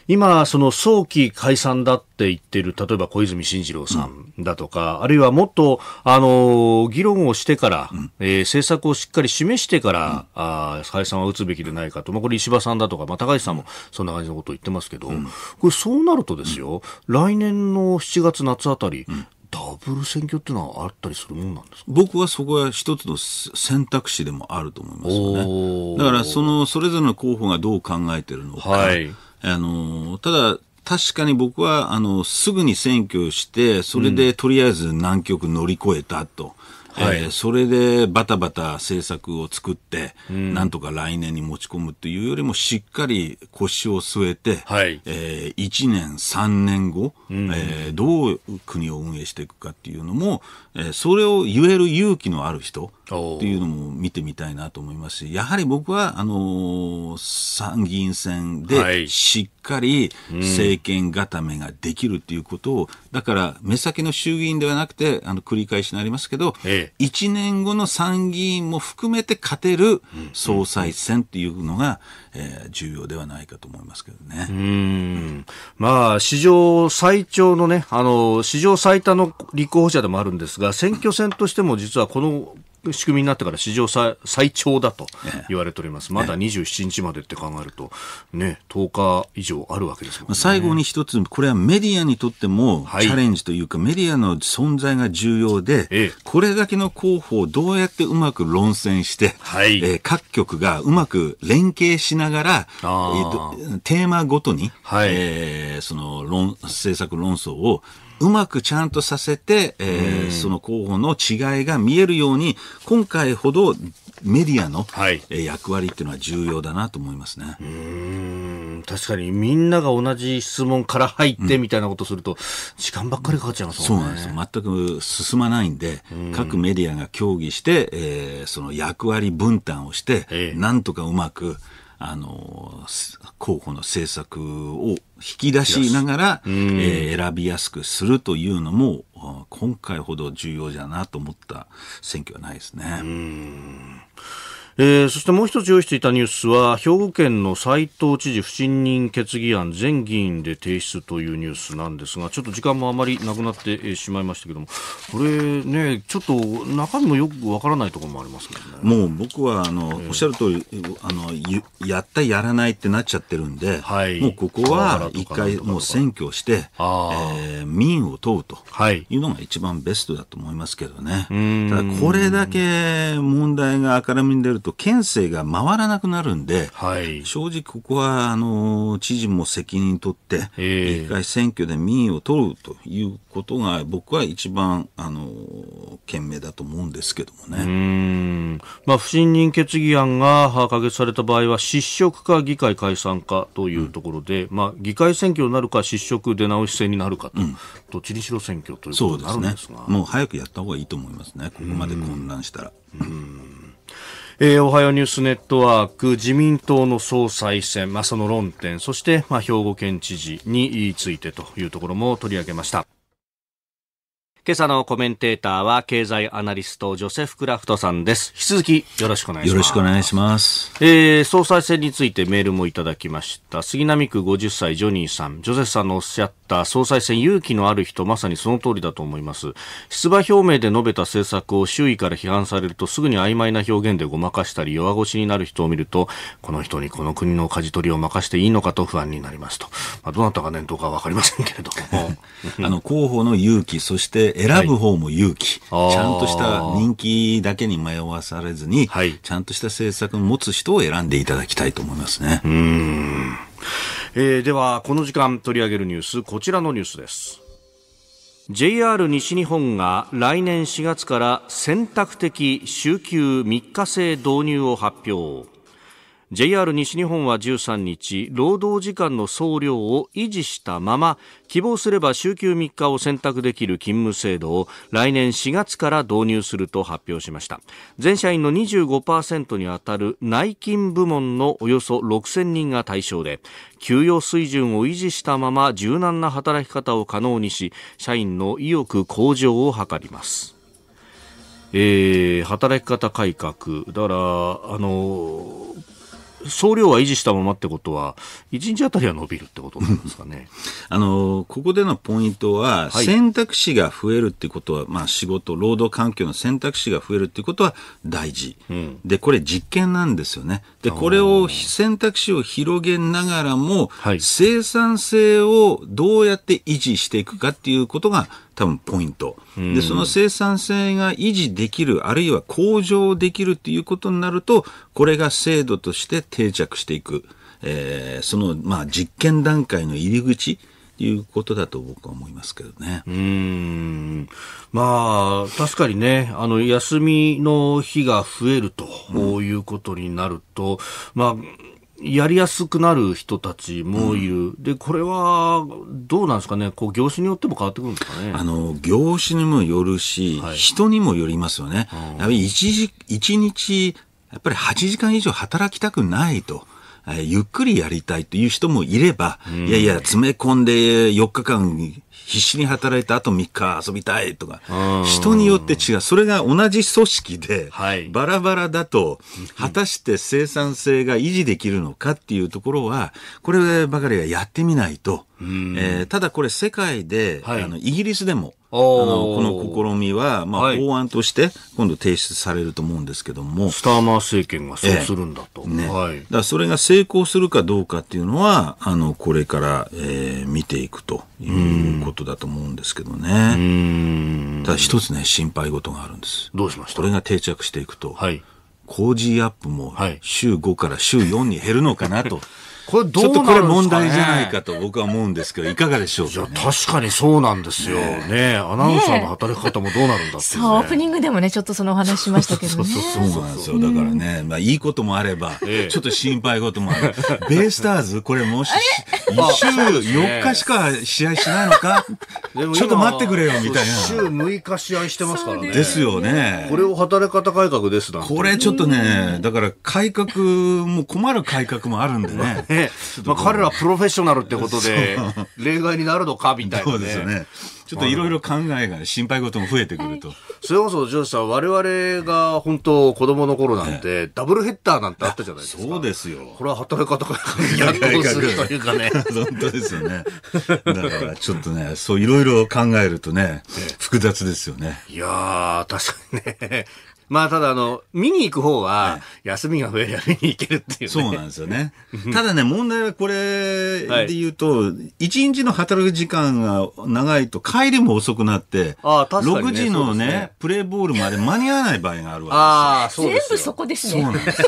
Speaker 1: 今、その早期解散だって言ってる、例えば小泉進次郎さんだとか、うん、あるいはもっと、あの、議論をしてから、うん、えー、政策をしっかり示してから、うん、あ解散は打つべきでないかと、まあ、これ石破さんだとか、まあ、高橋さんもそんな感じのことを言ってますけど、うん、これそうなるとですよ、来年の7月夏あたり、ダブル選挙っていうのはあったりするもんなんですか僕はそこは一つの選択肢でもあ
Speaker 3: ると思いますよね。だからそのそれぞれの候補がどう考えてるのか。はい、あのただ確かに僕はあのすぐに選挙してそれでとりあえず南極乗り越えたと。はい、えー、それでバタバタ政策を作って、うん、なんとか来年に持ち込むというよりも、しっかり腰を据えて、はい、えー、1年、3年後、うん、えー、どう国を運営していくかっていうのも、えー、それを言える勇気のある人っていうのも見てみたいなと思いますし、やはり僕は、あの参議院選でしっかり政権固めができるっていうことを、だから目先の衆議院ではなくて、あの繰り返しになりますけど、え1年後の参議院も含めて勝
Speaker 1: てる総裁選っていうのが、
Speaker 3: えー、重要ではないかと思いますけどね。
Speaker 1: うん。まあ、史上最長のね、あの、史上最多の立候補者でもあるんですが、選挙戦としても実はこの仕組みになってから史上最最長だと言われております、まだ27日までって考えると、ね、10日以上あるわけです、ね、
Speaker 3: 最後に一つ、これはメディアにとってもチャレンジというか、はい、メディアの存在が重要で、ええ、これだけの候補をどうやってうまく論戦して、はい、え各局がうまく連携しながら、ーテーマごとに、はい、えー、その論政策論争をうまくちゃんとさせて、えー、うん、その候補の違いが見えるように、今回ほどメディ
Speaker 1: アの、え役割っていうのは重要だなと思いますね。うん確かにみんなが同じ質問から入ってみたいなことすると、時間ばっかりかかっちゃいますもんね。そうなんで
Speaker 3: す全く進まないんで、ん各メディアが協議して、えー、その役割分担をして、なんとかうまく、あの、候補の政策を引き出しながら、えー、選びやすくするというのも、今回ほど重要じゃなと思った選挙はないですね。
Speaker 1: えー、そしてもう一つ用意していたニュースは兵庫県の斉藤知事不信任決議案全議員で提出というニュースなんですがちょっと時間もあまりなくなってしまいましたけどもこれねちょっと中身もよくわからないところもありますけどねもう僕は
Speaker 3: あの、えー、おっしゃる通りあのやったやらないってなっちゃってるんで、はい、もうここは一回もう選挙して、えー、民を問うというのが一番ベストだと思いますけどね、はい、ただこれだけ問題が明るみに出るとと県政が回らなくなるんで、はい、正直ここはあの知事も責任取って、一回選挙で民意を取るということが僕は一番あの賢明だと思うんですけどもね。
Speaker 1: まあ、不信任決議案が可決された場合は失職か議会解散かというところで、うん、まあ、議会選挙になるか失職出直し制になるかと、うん、どっちにしろ選挙ということになるんですが、ね、もう早くやった方がいいと思いますね、ここまで混乱したら。うんえー、おはようニュースネットワーク自民党の総裁選、まあ、その論点そして、まあ、兵庫県知事についてというところも取り上げました。今朝のコメンテーターは経済アナリストジョセフ・クラフトさんです。引き続きよろしくお願いします。よろし
Speaker 3: くお願いします。
Speaker 1: えー、総裁選についてメールもいただきました。杉並区50歳ジョニーさん、ジョセフさんのおっしゃった総裁選勇気のある人、まさにその通りだと思います。出馬表明で述べた政策を周囲から批判されるとすぐに曖昧な表現でごまかしたり弱腰になる人を見ると、この人にこの国の舵取りを任していいのかと不安になりますと。まあ、どなたが念頭かわかりませんけれども。
Speaker 3: あの、候補の勇気、そして選ぶ方も勇気、はい、ちゃんとした人気だけに迷わされずに、はい、ちゃんとし
Speaker 1: た政策を持つ人を選んでいただきたいと思います
Speaker 3: ね。うん
Speaker 1: えー、では、この時間取り上げるニュース、こちらのニュースです。JR 西日本が来年4月から選択的週休3日制導入を発表 JR 西日本は13日労働時間の総量を維持したまま希望すれば週休3日を選択できる勤務制度を来年4月から導入すると発表しました全社員の25%にあたる内勤部門のおよそ6000人が対象で給与水準を維持したまま柔軟な働き方を可能にし社員の意欲向上を図りますえー、働き方改革、だから、あの総量は維持したままってことは、1日あたりは伸びるってことなんですかね。
Speaker 3: あの、ここでのポイントは、はい、選択肢が増えるってことは、まあ仕事、労働環境の選択肢が増えるってことは大事。うん、で、これ実験なんですよね。で、これを、選択肢を広げながらも、はい、生産性をどうやって維持していくかっていうことが、多分ポイント。で、その生産性が維持できる、あるいは向上できるということになると、これが制度として定着していく。えー、その、まあ、実験段階の入り口。いうことだと僕は思いますけどね。うん。
Speaker 1: まあ、確かにね、あの、休みの日が増えると、ういうことになると、まあ、やりやすくなる人たちもいる、うん、でこれはどうなんですかね、こう業種によっても変わってくるんですかねあの業種にも
Speaker 3: よるし、はい、人にもよりますよね、一時、やはり一日、やっぱり8時間以上働きたくないと。ゆっくりやりたいという人もいれば、いやいや、詰め込んで4日間必死に働いた後3日遊びたいとか、人によって違う。それが同じ組織で、バラバラだと、果たして生産性が維持できるのかっていうところは、こればかりはやってみないと、えただこれ世界で、はい、あのイギリスでもあのこの試みは、まあ、法案として今度提出されると思うんですけども、スターマー政権がそうするんだと。ねはいだからそれが成功するかどうかっていうのは、あのこれから、えー見ていくということだと思うんですけどね。んただ一つね、心配事があるんです。どうしましたこれが定着していくと、はい。工事アップも週5から週4に減るのかなと これどうちょっとこれ問題じゃないかと僕は思うんですけど、いかがでしょうか、ね、確かにそうなんですよ。ねアナウンサーの働き方もどうなるんだって、ねね、そう、オープ
Speaker 2: ニングでもね、ちょっとそのお話しましたけどね。
Speaker 3: そうそうそうなんですよ。だからね、まあ、いいこともあれば、ちょっと心配事もある。ベイスターズ、これもし、週4日しか試合しないのかちょっと待ってくれよ、みたいな。週
Speaker 1: 6日試合してますからね。です
Speaker 3: よね。これを働き方改革ですこれちょっとね、だから改革も困る改革もあるんでね。まあ、彼らプロフェッショナルってことで、
Speaker 1: 例外になるのかみたいな、ね、そうですね。ちょっといろ
Speaker 3: いろ考えが、心配事も増えてくると。
Speaker 1: それこそ、上司さん、我々が本当、子供の頃なんて、ダブルヘッダーなんてあったじゃないですか。そうですよ。これは働き方がやっとするというかね。本当ですよね。だからち
Speaker 3: ょっとね、そういろいろ考えるとね、複雑ですよね。
Speaker 1: いやー、確かにね。まあ、ただ、あの、見に行く方は、休みが増えれば 見に行けるっていう、ね、そうなんですよね。た
Speaker 3: だね、問題はこれで言うと、一、日の働く時間が長いと帰りも遅くなって、六6時のねプレーボールまで間に合わない場合があるわけですよ。
Speaker 2: 全部そこですね。そうなんです。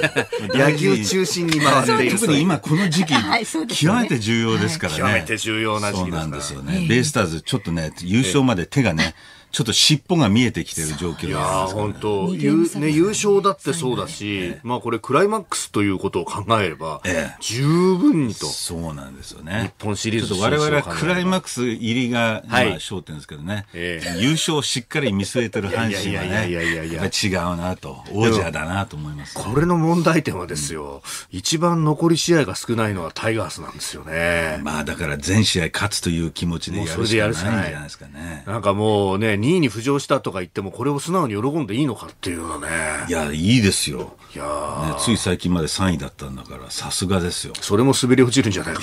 Speaker 3: 野球中心に回っている。特に今この時期、
Speaker 4: 極め
Speaker 3: て重要ですからね。極めて重要な時期なんですよね。ベイスターズ、ちょっとね、優勝まで手がね、ちょっと尻尾が見えてきてる状況いや本
Speaker 1: 当、ね、優勝だってそうだし、まあこれクライマックスということを考えれば、
Speaker 3: 十分にと、そうなんですよね。日本シリーズ我々はクライマックス入りが、はい、焦点ですけどね、えー、優勝をしっか
Speaker 1: り見据えてる阪神はね、いやいやいや違うなと、王者だなと思います、これの問題点はですよ、一番残り試合が少ないのはタイガースなんですよね。まあだから全試合勝つという気持ちでやるしかないんじゃないですかね。なんかもうね、2位に浮上したとか言っても、これを素直に喜んでいいのかっていうのね。いや、いいですよ。いや、ね、
Speaker 3: つい最近まで3位だったんだから、さすがですよ。それも滑り落ちるんじゃないか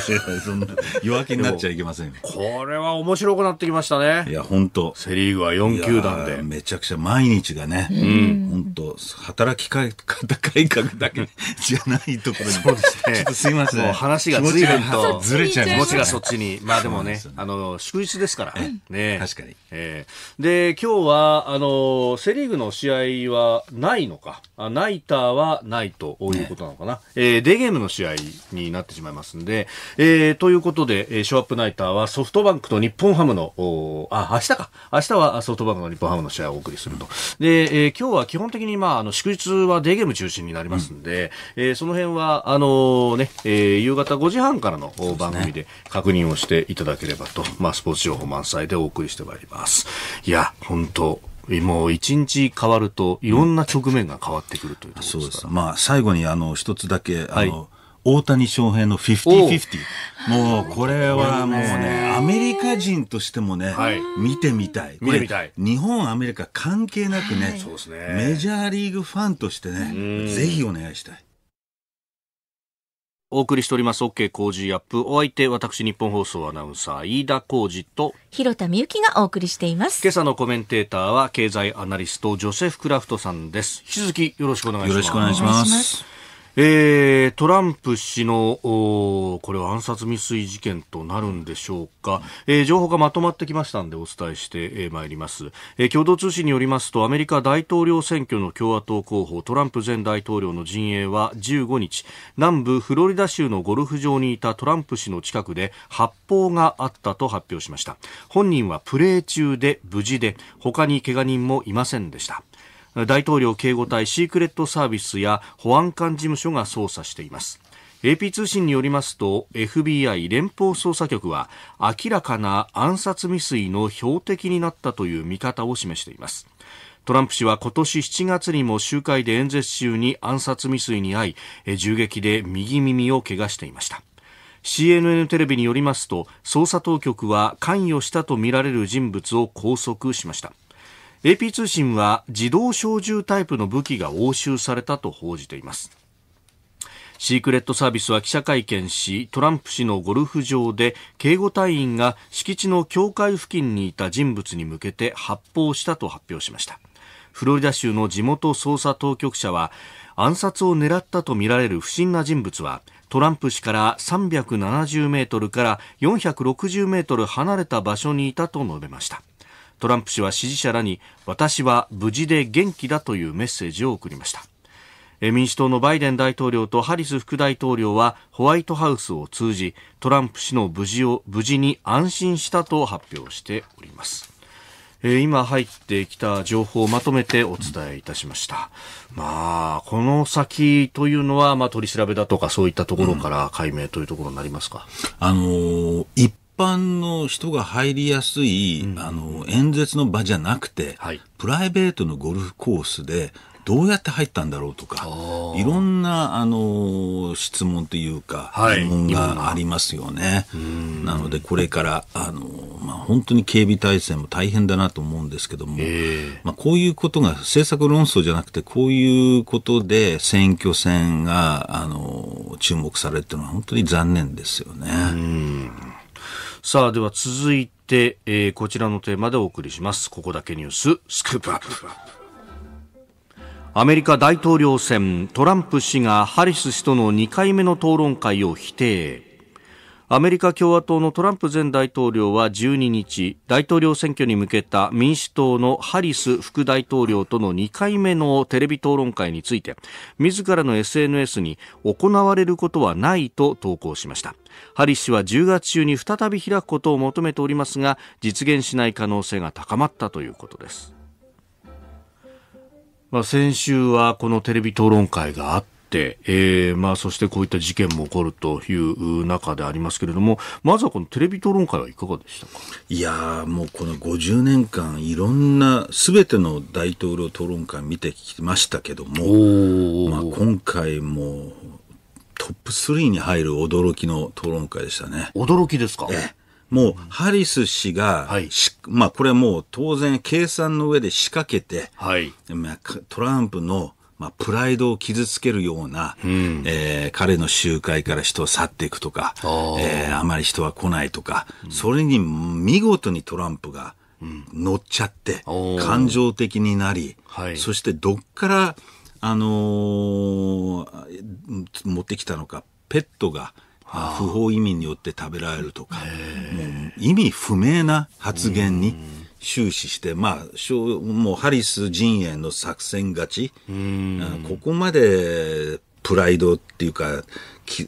Speaker 3: そんな、弱気になっちゃいけません
Speaker 1: これは面白くなってきましたね。いや、
Speaker 3: 本当セリーグは4球団で。めちゃくちゃ毎日がね、うん、本当働き方改革だけ じゃないところに。そうですね。ちょっとすいません。話が随分とずれちゃいます、気持ちがそっちに。まあでもね、ね
Speaker 1: あの、祝日ですから、ね。確かに。えーで、今日は、あの、セリーグの試合はないのか。あナイターはないということなのかな。ね、えー、デーゲームの試合になってしまいますんで、えー、ということで、えショーアップナイターはソフトバンクと日本ハムの、おあ、明日か。明日はソフトバンクの日本ハムの試合をお送りすると。で、えー、今日は基本的に、まあ、あの、祝日はデーゲーム中心になりますんで、うん、えー、その辺は、あのー、ね、えー、夕方5時半からの番組で確認をしていただければと、まあ、スポーツ情報満載でお送りしてまいります。。いや、本当もう一日変わると、いろんな局面が変わってくるというところですか、う
Speaker 3: ん、まあ、最後に、あの、一つだけ、あの、はい大谷翔平の50-50。もう、これはもうね、アメリカ人としてもね、見てみたい。見てみたい。日本、アメリカ関係なくね、メジャーリーグファンとしてね、ぜひお願いしたい。
Speaker 1: お送りしております OK 工事アップお相手私日本放送アナウンサー飯田浩司と広田美由紀がお送りしています今朝のコメンテーターは経済アナリストジョセフ・クラフトさんです引き続きよろしくお願いしますよろしくお願いしますえー、トランプ氏のこれは暗殺未遂事件となるんでしょうか、えー、情報がまとまってきましたのでお伝えしてまい、ります、えー、共同通信によりますとアメリカ大統領選挙の共和党候補トランプ前大統領の陣営は15日南部フロリダ州のゴルフ場にいたトランプ氏の近くで発砲があったと発表しました本人はプレー中で無事で他に怪我人もいませんでした大統領警護隊シークレットサービスや保安官事務所が捜査しています AP 通信によりますと FBI 連邦捜査局は明らかな暗殺未遂の標的になったという見方を示していますトランプ氏は今年7月にも集会で演説中に暗殺未遂に遭い銃撃で右耳を怪我していました CNN テレビによりますと捜査当局は関与したとみられる人物を拘束しました AP 通信は自動小銃タイプの武器が押収されたと報じていますシークレットサービスは記者会見しトランプ氏のゴルフ場で警護隊員が敷地の境界付近にいた人物に向けて発砲したと発表しましたフロリダ州の地元捜査当局者は暗殺を狙ったとみられる不審な人物はトランプ氏から370メートルから460メートル離れた場所にいたと述べましたトランプ氏は支持者らに私は無事で元気だというメッセージを送りました民主党のバイデン大統領とハリス副大統領はホワイトハウスを通じトランプ氏の無事を無事に安心したと発表しております今入ってきた情報をまとめてお伝えいたしました。まあ、この先というのは、まあ、取り調べだとかそういったところから解明というところになりますか。うん、あの一般の人が入りやすい、うん、あの演説の場じゃな
Speaker 3: くて、はい、プライベートのゴルフコースでどうやって入ったんだろうとか、いろんな、あの、質問というか、はい、疑問がありますよね。なので、これから、あの、まあ、本当に警備体制も大変だなと思うんですけども、えー、まあ、こういうことが政策論争じゃなくて、こういうことで選挙戦が、あの、注目されるというのは本当に残念ですよね。
Speaker 1: さあ、では続いて、えー、こちらのテーマでお送りします。ここだけニュース、スクープアップ。アメリカ大統領選、トランプ氏がハリス氏との2回目の討論会を否定。アメリカ共和党のトランプ前大統領は12日、大統領選挙に向けた民主党のハリス副大統領との2回目のテレビ討論会について、自らの SNS に行われることはないと投稿しました。ハリス氏は10月中に再び開くことを求めておりますが実現しない可能性が高まったということです、まあ、先週はこのテレビ討論会があって、えーまあ、そしてこういった事件も起こるという中でありますけれどもまずはこのテレビ討論会はいかがでしたか
Speaker 3: いやもうこの50年間いろんなすべての大統領討論会見てきましたけど
Speaker 1: も、まあ、今
Speaker 3: 回もトップ3に入る驚きの討論会でしたね。驚きですかもう、ハリス氏が、はい、まあ、これはもう当然計算の上で仕掛けて、はい、トランプのまあ、プライドを傷つけるような、うん、えー、彼の集会から人を去っていくとか、あ,、えー、あまり人は来ないとか、うん、それに見事にトランプが乗っちゃって、うん、感情的になり、はい、そしてどっからあのー、持ってきたのか、ペットが、不法移民によって食べられるとか、意味不明な発言に終始して、まあ、もうハリス陣営の作戦勝ち、ここまでプライドっていうか、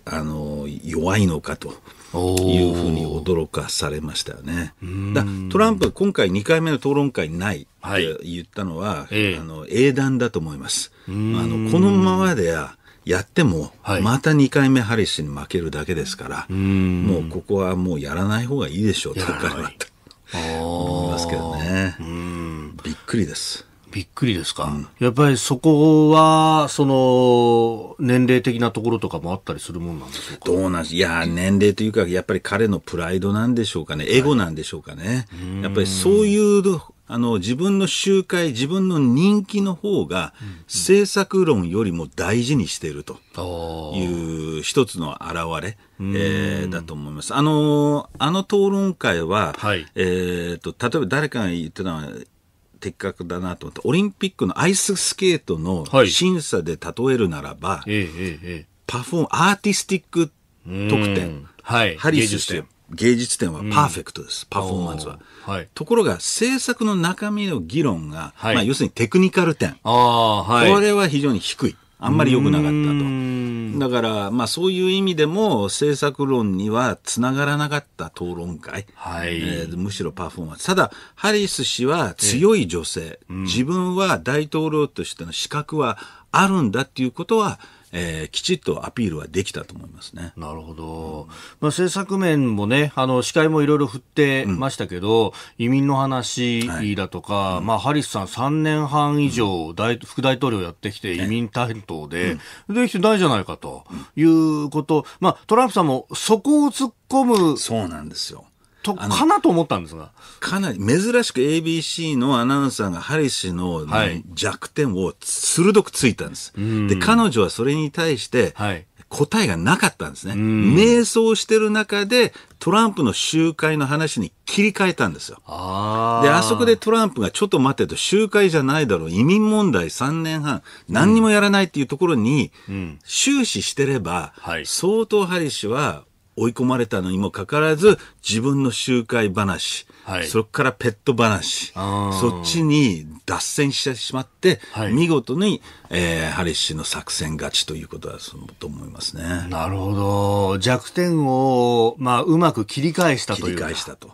Speaker 3: あの、弱いのかと。いうふうに驚かされましたよね。だトランプ、今回2回目の討論会ないって言ったのは、はい、あの英断だと思います。あのこのままではやっても、また2回目ハリスに負けるだけですから、はい、もうここはもうやらない方がいいでしょうとはい、思いますけどね。びっくりです。びっくりですか、うん、
Speaker 1: やっぱりそこは、その、年齢的なところとかもあったりするもんなんで
Speaker 3: しょうかどうなんいや、年齢というか、やっぱり彼のプライドなんでしょうかね、エゴなんでしょうかね。はい、やっぱりそういうあの、自分の集会、自分の人気の方が、政策論よりも大事にしているという一つの表れ、えー、だと思います。あの、あの討論会は、はい、えっ、と、例えば誰かが言ってたのは、的確だなと思って、オリンピックのアイススケートの審査で例えるならば、はい、パフォーアーティスティック特典、はい、ハリスいう芸術点はパーフェクトです、うん、パフォーマンスは、はい。ところが制作の中身の議論が、まあ、要するにテクニカル点、
Speaker 1: これ
Speaker 3: は非常に低い。あんまり良くなかったと。だから、まあ、そういう意味でも政策論にはつながらなかった討論会、はいえー、むしろパフォーマンス、ただ、ハリス氏は強い女性、うん、自分は大統領としての資格はあるんだっていうことは、
Speaker 1: えー、きちっとアピールはできたと思いますね。なるほど。うん、まあ、政策面もね、あの、司会もいろいろ振ってましたけど、うん、移民の話だとか、はい、まあ、ハリスさん3年半以上大、うん、副大統領やってきて移民担当で、ね、できてないじゃないかということ、まあ、トランプさんもそこを突っ込む。
Speaker 3: そうなんですよ。とかなと思ったんですが。かなり珍しく ABC のアナウンサーがハリスの、ねはい、弱点を鋭くついたんです。で、彼女はそれに対して、答えがなかったんですね。迷走してる中で、トランプの集会の話に切り替えたんですよ。で、あそこでトランプがちょっと待ってと集会じゃないだろう、移民問題3年半、何にもやらないっていうところに、終始してれば、相当ハリスは追い込まれたのにもかかわらず、自分の集会話、はい、そこからペット話、そっちに脱線してしまって、はい、見事に、えー、ハリ氏の作戦勝ちということだと思いますね。
Speaker 1: なるほど。弱点を、まあ、うまく
Speaker 3: 切り返したという切り返したと。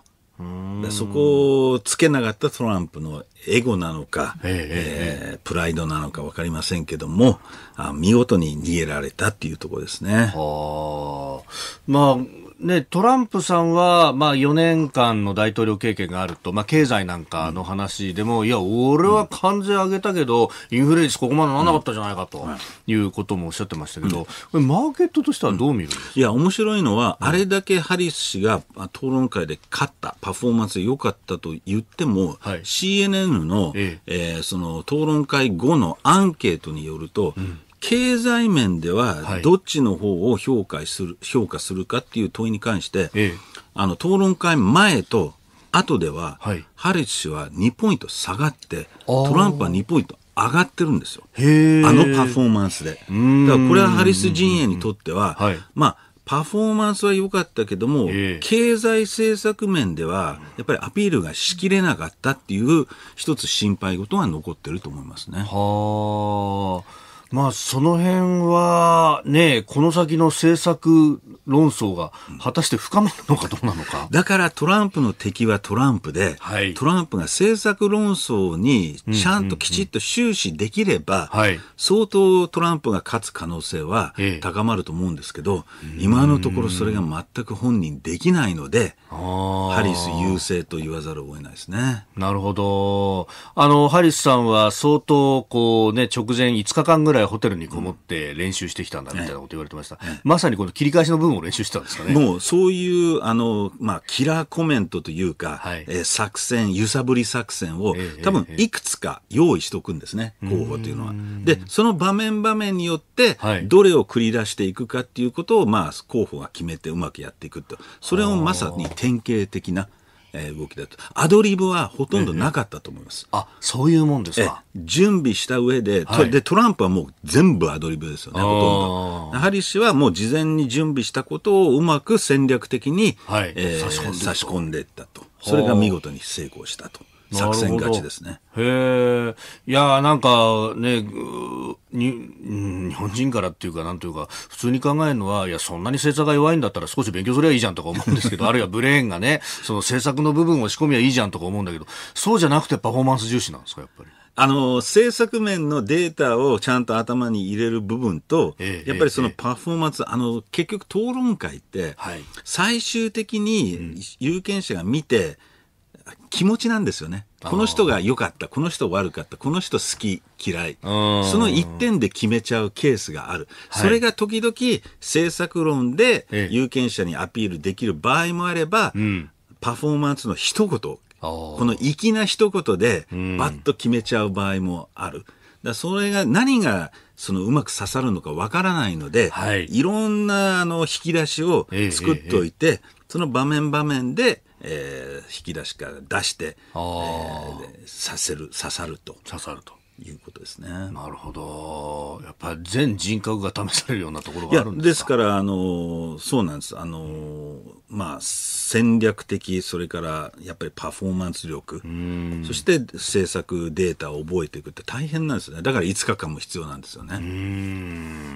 Speaker 3: そこをつけなかったトランプのエゴなのか、ええプライドなのか分かりませんけどもあ見事に逃げられたっていうところですね。はあ
Speaker 1: まあね、トランプさんは、まあ、4年間の大統領経験があると、まあ、経済なんかの話でも、うん、いや、俺は関税上げたけど、インフレ率ここまでならなかったじゃないかと、いうこともおっしゃってましたけど、うん、マーケットとしてはどう見るんですか、いや、面白いのは、あれだけハリス氏
Speaker 3: が討論会で勝った、パフォーマンス良かったと言っても、はい、CNN の、えええー、その討論会後のアンケートによると、うん経済面ではどっちの方を評価する,、評価するかっていう問いに関して、ええ、あの討論会前と後では、はい、ハリス氏は2ポイント下がってトランプは2ポイント上がってるんですよあのパフォーマンスでだからこれはハリス陣営にとっては、はい、まあパフォーマンスは良かったけども、経済政策面では、やっぱりアピールがしきれなかったっていう、一つ
Speaker 1: 心配事が残ってると思いますね。はあ、まあ、その辺は、ね、この先の政策論争が果たして深まるのか
Speaker 3: どうなのか。だからトランプの敵はトランプで、はい、トランプが政策論争にちゃんときちっと終始できれば、うんうんうん、相当トランプが勝つ可能性は高まると思うんですけど、ええ、今のところそれが全く本人できない
Speaker 1: ので、ハリス優勢と言わざるを得ないですね。なるほど。あの、ハリスさんは相当、こうね、直前5日間ぐらい回ホテルにこもって練習してきたんだみたいなこと言われてました、うまさにこの切り返しの部分を練習してたんですかねも
Speaker 3: うそういうあの、まあ、キラーコメントというか、はい、え作戦揺さぶり作戦を、えー、多分いくつか用意しておくんですね、え候補というのは。でその場面場面によって、どれを繰り出していくかっていうことを、まあ、候補が決めてうまくやっていくとそれをまさに典型的な。えー、動きだと。アドリブはほとんどなかったと思います。ええ、あ、そういうもんですか。準備した上で、はい、で、トランプはもう全部アドリブですよね、ほとんど。ハリ氏はもう事前に準備したことをうまく戦略的に、はい、えー、差し込んでいったと。それが見事に成功したと。作戦勝ちです
Speaker 1: ね。へえ。いやなんかね、に、日本人からっていうか、なんというか、普通に考えるのは、いや、そんなに政策が弱いんだったら少し勉強すればいいじゃんとか思うんですけど、あるいはブレーンがね、その政策の部分を仕込みはいいじゃんとか思うんだけど、そうじゃなくてパフォーマンス重視なんですか、やっぱり。あの、政策面のデータ
Speaker 3: をちゃんと頭に入れる部分と、ええ、やっぱりそのパフォーマンス、え、あの、結局討論会って、はい、最終的に有権者が見て、気持ちなんですよね。この人が良かった、この人悪かった、この人好き、嫌い。その一点で決めちゃうケースがある。それが時々政策論で有権者にアピールできる場合もあれば、ええパフォーマンスの一言、この粋な一言でバッと決めちゃう場合もある。だそれが何がそのうまく刺さるのかわからないので、はい、いろんなあの引き出しを作っておいて、え、その場面場面でえー、引き出しから出して、えー、させる
Speaker 1: 刺さると刺さるということですねなるほどやっぱり全人格が試されるようなところがあるんですか
Speaker 3: ですからあのそうなんですあの、まあ戦略的それからやっぱりパフォーマンス力そして制作データを覚えていくって大変なんですねだから5日間も必要なんですよね。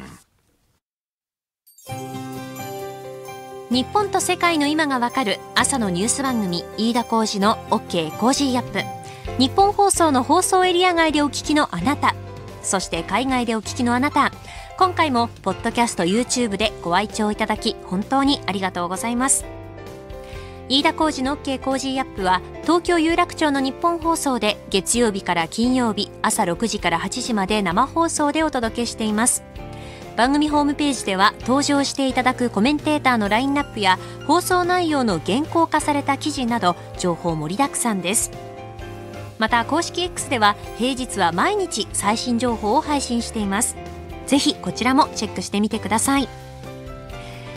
Speaker 4: 日本と世界の今がわかる朝のニュース番組飯田浩司の OK コージーアップ日本放送の放送エリア外でお聞きのあなたそして海外でお聞きのあなた今回もポッドキャスト YouTube でご愛聴いただき本当にありがとうございます飯田浩司の OK ジーアップは東京有楽町の日本放送で月曜日から金曜日朝6時から8時まで生放送でお届けしています番組ホームページでは登場していただくコメンテーターのラインナップや放送内容の原稿化された記事など情報盛りだくさんですまた公式 X では平日は毎日最新情報を配信していますぜひこちらもチェックしてみてください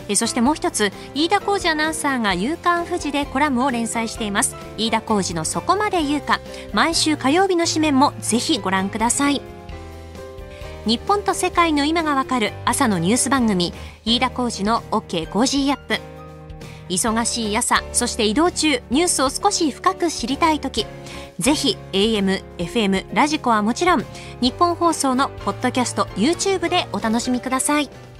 Speaker 4: えそしてもう一つ飯田浩二アナウンサーが「夕刊富士」でコラムを連載しています飯田浩二の「そこまで言うか」毎週火曜日の紙面もぜひご覧ください日本と世界の今がわかる朝のニュース番組飯田浩司の OK コージーアップ忙しい朝そして移動中ニュースを少し深く知りたい時ぜひ AM、FM、ラジコはもちろん日本放送のポッドキャスト YouTube でお楽しみください。